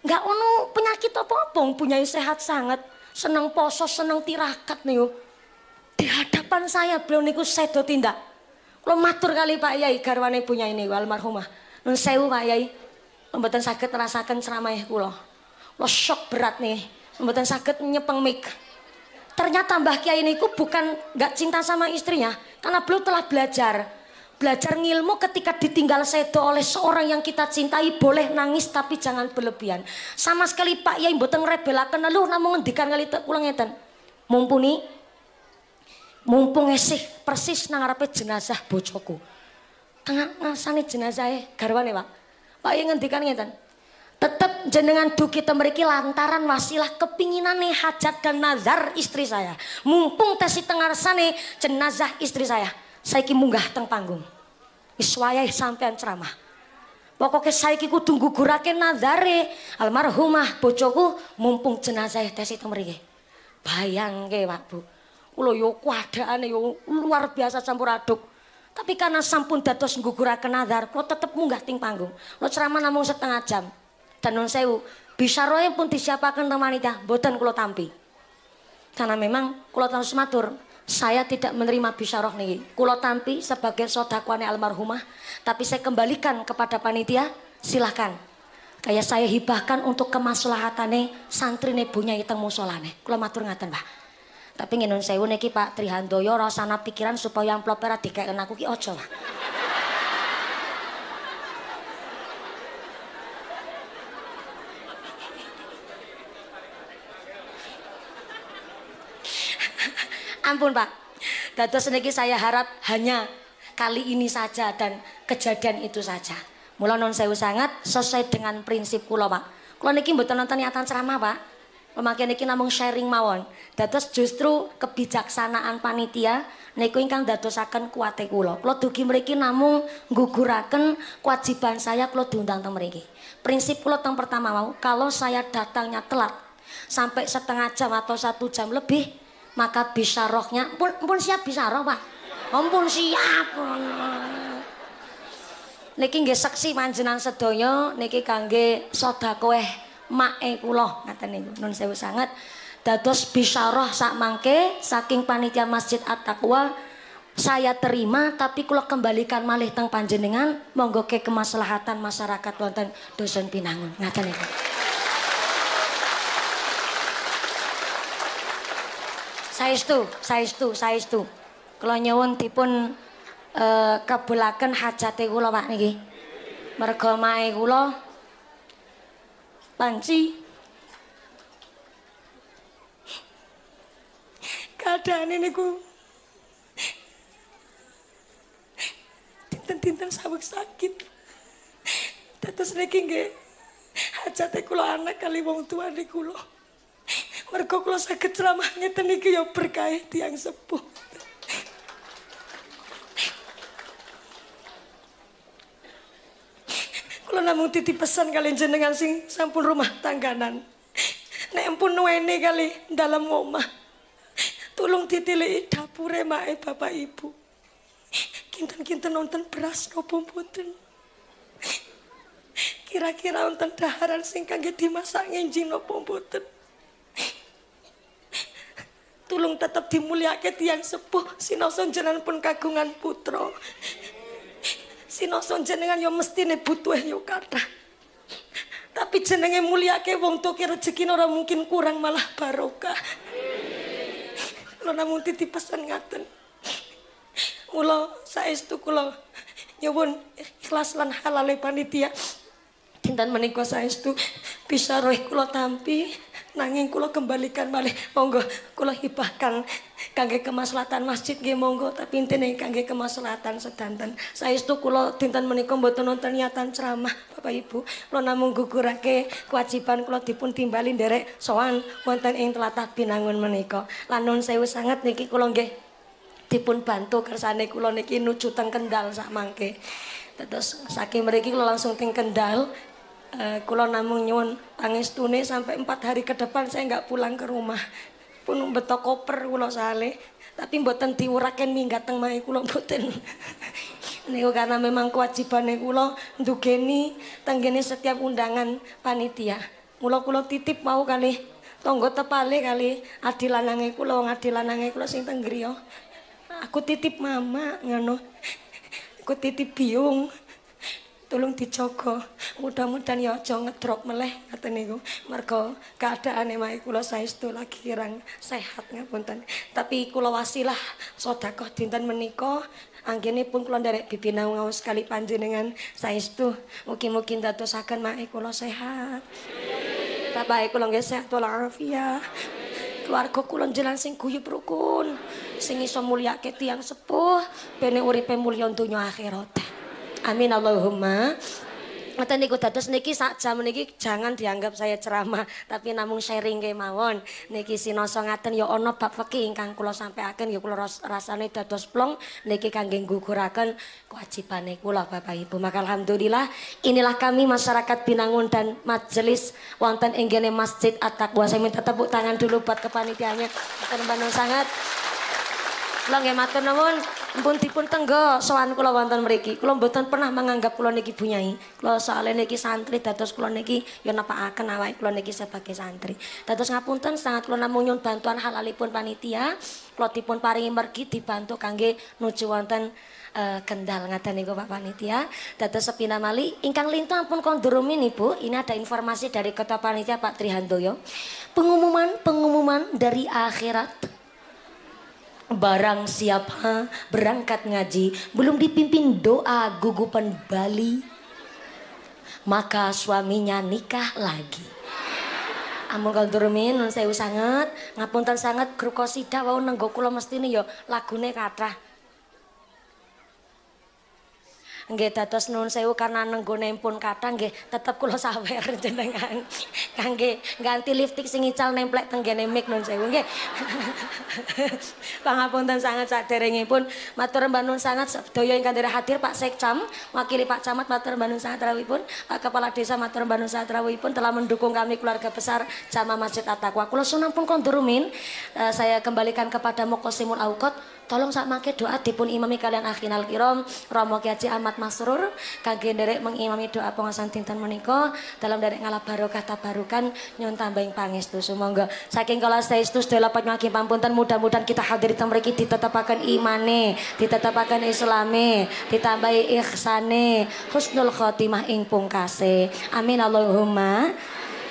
Enggak ono penyakit apa-apa, punya sehat sangat. Seneng poso, seneng tirakat nih Di hadapan saya beliau niku sedo tindak. Kula matur kali Pak Yai garwane punya ini almarhumah. Nun sewu Pak Yai. Mboten saged rasakan ceramah kula. Kula shock berat nih. Mboten sakit nyepeng mik, Ternyata Mbah Kiai niku bukan nggak cinta sama istrinya, karena beliau telah belajar Belajar ngilmu ketika ditinggal sedo oleh seorang yang kita cintai boleh nangis tapi jangan berlebihan. Sama sekali Pak ya Yai mboten ngerebelaken lu namung ngendikan kali kula ngeten. Mumpuni mumpung esih persis nang jenazah bojoku. Tengah ngasani jenazahe garwane Pak. Pak Yai ngendikan ngeten. Tetap jenengan duki temeriki lantaran wasilah kepinginane hajat dan nazar istri saya. Mumpung tesi tengah sana jenazah istri saya saiki munggah teng panggung. Wis wayahe sampean ceramah. Pokoke saiki kudu gugurake nazare almarhumah bojoku mumpung jenazah tes itu mriki. Bayangke, Pak Bu. Kula yo ya kuadane yo ya luar biasa campur aduk. Tapi karena sampun dados nggugurake nazar, kula tetep munggah ting panggung. Kula ceramah namung setengah jam. Dan nun sewu, bisa roe pun disiapakan teng wanita, mboten kula tampi. Karena memang kula terus matur, saya tidak menerima bisyarah nih. Kulo tampi sebagai sodakwane almarhumah, tapi saya kembalikan kepada panitia, silahkan. Kayak saya hibahkan untuk kemaslahatane santri nebunya iteng musolane. Kulo matur ngaten, bah. Tapi nginun saya niki Pak Trihandoyo rasana pikiran supaya yang pelopera dikaitkan aku ki ojo lah. Ampun Pak. Dados niki saya harap hanya kali ini saja dan kejadian itu saja. Mulanon non sewu sangat sesuai dengan prinsip kula, Pak. Kula niki buat nonton niatan ceramah, Pak. Pemakai niki namung sharing mawon. Datos justru kebijaksanaan panitia niku ingkang akan kuate kula. Kula dugi mereka namung ngguguraken kewajiban saya kula diundang teng mereka. Prinsip kula teng pertama mau, kalau saya datangnya telat sampai setengah jam atau satu jam lebih, maka bisa rohnya pun, pun siap bisa roh pak ampun siap niki nggih seksi manjenan sedaya niki kangge sedekah mae kula ngaten niku nun sewu sanget dados bisyarah sak mangke saking panitia Masjid At-Taqwa saya terima tapi kula kembalikan malih teng panjenengan monggo ke kemaslahatan masyarakat wonten dosen Pinangun ngaten niku Saistu, saistu, saistu. Kula nyuwun dipun eh uh, kabulaken hajate kula Pak niki. Merga mae kula panci Kadang ini ku Tinten-tinten sabuk sakit Tetes ini kengge Hajat aku lah anak kali wong tua di Mergo kula saged ceramah ngeten iki ya berkah tiyang sepuh. Kula namung titip pesan kalian jenengan sing sampun rumah tangganan. Nek pun nuwene kali dalam omah. tolong titili dapure mae Bapak Ibu. Kinten-kinten nonton beras nopo mboten. Kira-kira nonton daharan sing kangge dimasak nginjing nopo mboten tulung tetep dimulyake tiang sepuh sinoson jenengan pun kagungan putro sinoson jenengan yo ya mestine butuh yo ya kata tapi jenenge mulyake wong tuke rezeki orang mungkin kurang malah barokah lo namun titip pesan ngaten saya saestu kulo nyuwun ikhlas lan halal e panitia dinten saya saestu bisa roh kulo tampi nanging kula kembalikan malih monggo kula hibahkan kangge kemaslahatan masjid nggih monggo tapi intine kangge kemaslahatan sedanten saestu kula dinten menika mboten wonten niatan ceramah Bapak Ibu kula namung gugurake kewajiban kula dipun timbali nderek sowan wonten ing tlatah binangun menika lan nun sewu sanget niki kula nggih dipun bantu kersane kula niki nuju teng Kendal sak mangke Tetos saking mriki kula langsung teng Kendal Eh, kula namung nyuwun pangestune sampe 4 hari ke depan saya enggak pulang ke rumah. Pun mbeta koper kula sale, tapi mboten diwuraken minggat teng mahe kula mboten. Niku karena memang kewajibane kula ndugeni tenggene setiap undangan panitia. Mula kula titip mau kali tonggo tepale kali adi lanange kula wong adi kula sing teng Aku titip mama ngono. Aku titip biung. tolong dijogo mudah-mudahan ya aja ngedrop meleh ngeten niku mergo kahanane mak kula saestu lagi kirang sehat ngapunten tapi kula wasilah sedekah dinten menika anggene pun kula nderek bibinau ngawas kali panjenengan saestu mugi-mugi dadosaken mak kula sehat bapak kula nggih sehat walafiat keluarga kulon jalan sing guyub rukun sing iso mulia ke tiang sepuh bene uripe mulia untuknya akhirat. Amin Allahumma. Mata niku dados niki sak jam niki jangan dianggap saya ceramah, tapi namung sharing ke mawon. Niki sinoso ngaten ya ana bab fikih ingkang kula sampaiaken ya kula rasane dados plong niki kangge guguraken kewajibane kula Bapak Ibu. Maka alhamdulillah inilah kami masyarakat Binangun dan majelis wonten ing Masjid At-Taqwa. Saya minta tepuk tangan dulu buat kepanitiaannya. Terima kasih sangat. Kula nggih matur nuwun, ampun dipun tenggo sowan kula wonten mriki. Kula mboten pernah menganggap kula niki Bu Nyai. Kula soalé niki santri dados kula niki ya nepakaken awake kula niki sebagai santri. Dados ngapunten sangat kula namung nyuwun bantuan halalipun panitia. Kula dipun paringi mergi dibantu kangge nuju wonten uh, Kendal ngaten niku Pak Panitia. Dados sepina mali ingkang pun kondurumi nih bu. Ini ada informasi dari Ketua Panitia Pak Trihandoyo. Pengumuman pengumuman dari akhirat Barang siapa berangkat ngaji belum dipimpin doa gugupan Bali, maka suaminya nikah lagi. Amun kaldurumin, nun sewu sangat, ngapunten sangat, grup kosida, wau nenggo kula mesti nih yo ya lagune katrah nggih dados nuwun sewu karena nenggone pun kadang nggih tetep kula sawer jenengan kangge ganti lipstik sing ical nemplek tenggene mic nuwun sewu nggih pangapunten sanget saderengipun matur mbah nuwun sanget sedaya ingkang hadir Pak Sekcam wakili Pak Camat matur mbah nuwun sanget rawuhipun Pak Kepala Desa matur mbah nuwun sanget rawuhipun telah mendukung kami keluarga besar Jamaah Masjid Atakwa taqwa kula sunan pun kondurumin uh, eh, saya kembalikan kepada Mokosimul Aukot tolong sak mangke doa dipun imami kalian akhinal kiram Romo Kiai amat Masrur kangge nderek mengimami doa pengasan tintan meniko dalam derek ngalap barokah tabarukan nyun tambahing pangestu semoga saking kala itu sudah lapat makin pampunten mudah-mudahan kita hadir temriki ditetapaken imane ditetapaken islame ditambahi ihsane husnul khotimah ing pungkase amin Allahumma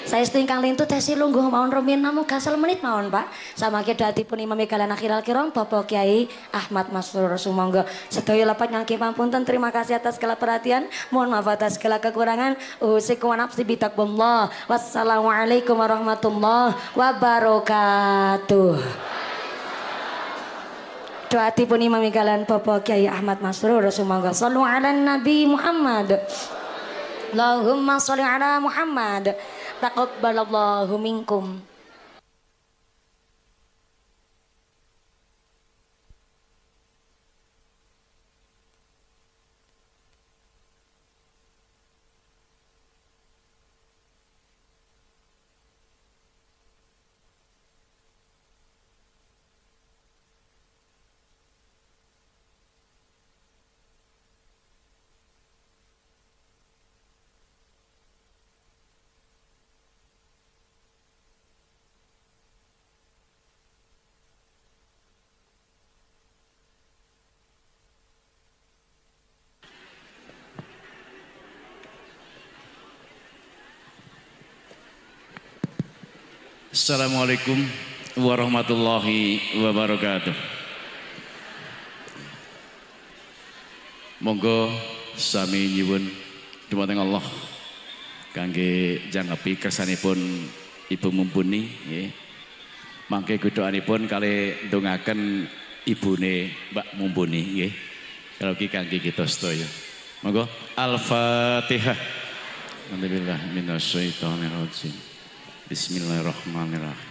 saya setingkang lintu tesi lungguh mau nromin namu gasel menit n Pak. sama dati pun Imam Galan Akhiral kirong Bapak Kiai Ahmad Masrur Sumangga. Sedaya lepat nyangke pampunten. Terima kasih atas segala perhatian. Mohon maaf atas segala kekurangan. Usikum wa nafsi bitaqwallah. Wassalamualaikum warahmatullah wabarakatuh. Doa pun Imam Galan Bapak Kiai Ahmad Masrur Sumangga. salam ala Nabi Muhammad. Allahumma salli ala Muhammad. Takobbalallahu minkum. Assalamualaikum warahmatullahi wabarakatuh. Monggo sami nyuwun dumateng Allah kangge jangkepi kersanipun Ibu Mumpuni nggih. Mangke gudhokanipun kali ndongaken ibune Mbak Mumpuni nggih. Kalau ki kangge kita sedaya. Monggo Al-Fatihah. Alhamdulillah rajim. Bismillahirrahmanirrahim.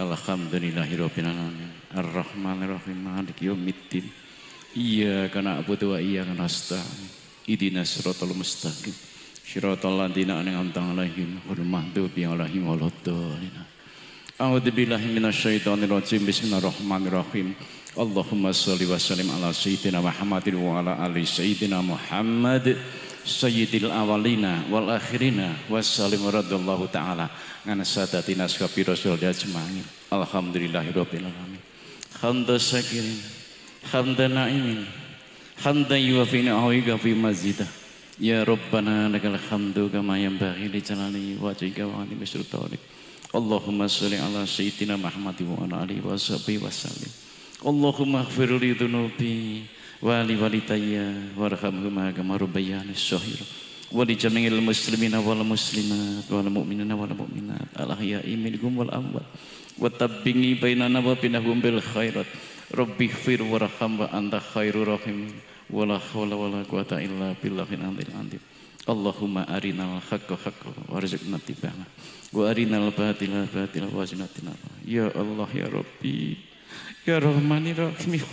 Alhamdulillahirabbil alamin. Arrahmanirrahim. Maliki yaumiddin. Iyyaka na'budu wa iyyaka nasta'in. Ihdinas siratal mustaqim. Shiratal ladzina an'amta 'alaihim ghairil maghdubi 'alaihim waladdallin. A'udzu billahi minasyaitonir rajim. Bismillahirrahmanirrahim. Allahumma shalli wa sallim ala sayyidina Muhammadin wa ala ali sayyidina Muhammad sayyidil awalina wal akhirina wassalim radallahu ta'ala ngan sadatina sahabi rasul dia alhamdulillahi rabbil alamin hamdan syakirin hamdan na'imin hamdan yuwafi ni'awika fi mazidah Ya Rabbana lakal hamdu kama yanbaghi li jalali wajhika wa 'azimi sultanik. Allahumma salli ala sayyidina Muhammad wa ala alihi wa sahbihi wasallim. Allahumma ighfir li dhunubi wali taya warhamhuma kama rabbayani shahira wa li jami'il muslimina wal muslimat wal mu'minina wal mu'minat al ahya'i minhum wal amwat wa tabbingi bainana wa bainahum bil khairat rabbi Fir warham wa anta khairu rahim wala hawla wala quwata illa billahi aliyil azim Allahumma arinal haqqa haqqa warzuqna tibana wa arinal batila batila wa zinatina ya Allah ya Rabbi ya Rahmanir ya Rahim ya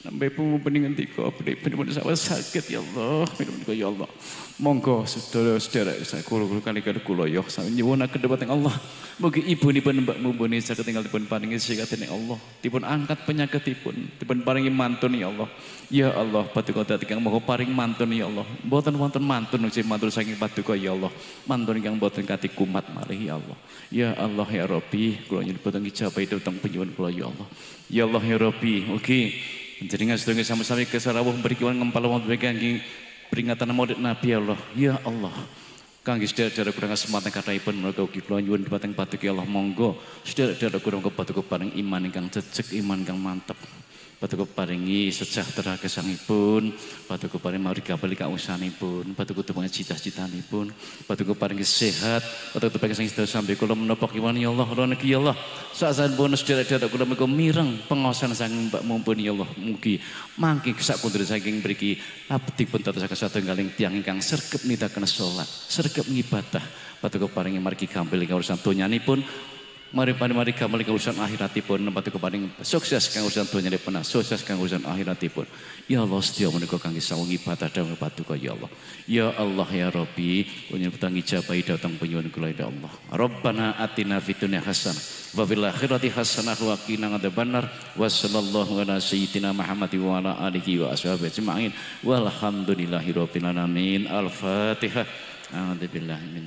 Nampai pun peningan tiga, peningan sawah sakit ya Allah, peningan tiga ya Allah. Monggo saudara-saudara saya kulo-kulo kali kada kulo yo ya. sami nyuwun debat yang Allah. Mugi ibu ni pun mbak mumbuni saya ketinggal dipun paringi sikat ini Allah. Dipun angkat penyakit penyakitipun, dipun paringi mantun ya Allah. Ya Allah, paduka dati kang mau paring mantun ya Allah. Mboten wonten mantun sing matur saking paduka ya Allah. Mantun yang mboten kati kumat malih ya Allah. Ya Allah ya Rabbi, kula nyuwun dhateng itu tentang penyuwun kula ya Allah. Ya Allah ya Rabbi. Oke. Jenengan sedaya sami sama kesarawuh berikiwan ngempal wonten berikan peringatan maulid Nabi Allah. Ya Allah. Kangge ada kurang semanten kathahipun menika ugi di batang batu ya Allah monggo sudah ada kurang ke bareng iman ingkang cecek iman ingkang mantep. Patuku paringi sejahtera gesangipun, patuku paringi mari kabali kausanipun, patuku tepungi cita-citanipun, patuku paringi sehat, patuku tepungi sang istri sampai kula menapa kiwan ya Allah, kula niki ya Allah. Saat pun sedherek-sedherek kula menika mireng pengawasan saking Mbak mumpuni ya Allah mugi mangke pun kundhel saking mriki abdi pun tatasaken satunggaling tiang ingkang serkep kena sholat serkep ngibadah. Patuku paringi margi gampil ing urusan pun mari pada mari kami urusan akhiratipun nempat paling sukses kang urusan dunia pernah sukses kang urusan pun. ya Allah setia menika kang sawu ibadah dawuh kau ya Allah ya Allah ya Robi punya petang ijabahi datang penyuan kulai ya Allah Rabbana atina fitunya Hasan. wa fil akhirati hasanah wa qina adzabannar wa sallallahu ala sayyidina Muhammad wa ala alihi wa ashabihi ajma'in walhamdulillahi rabbil alamin al-fatihah أعوذ بالله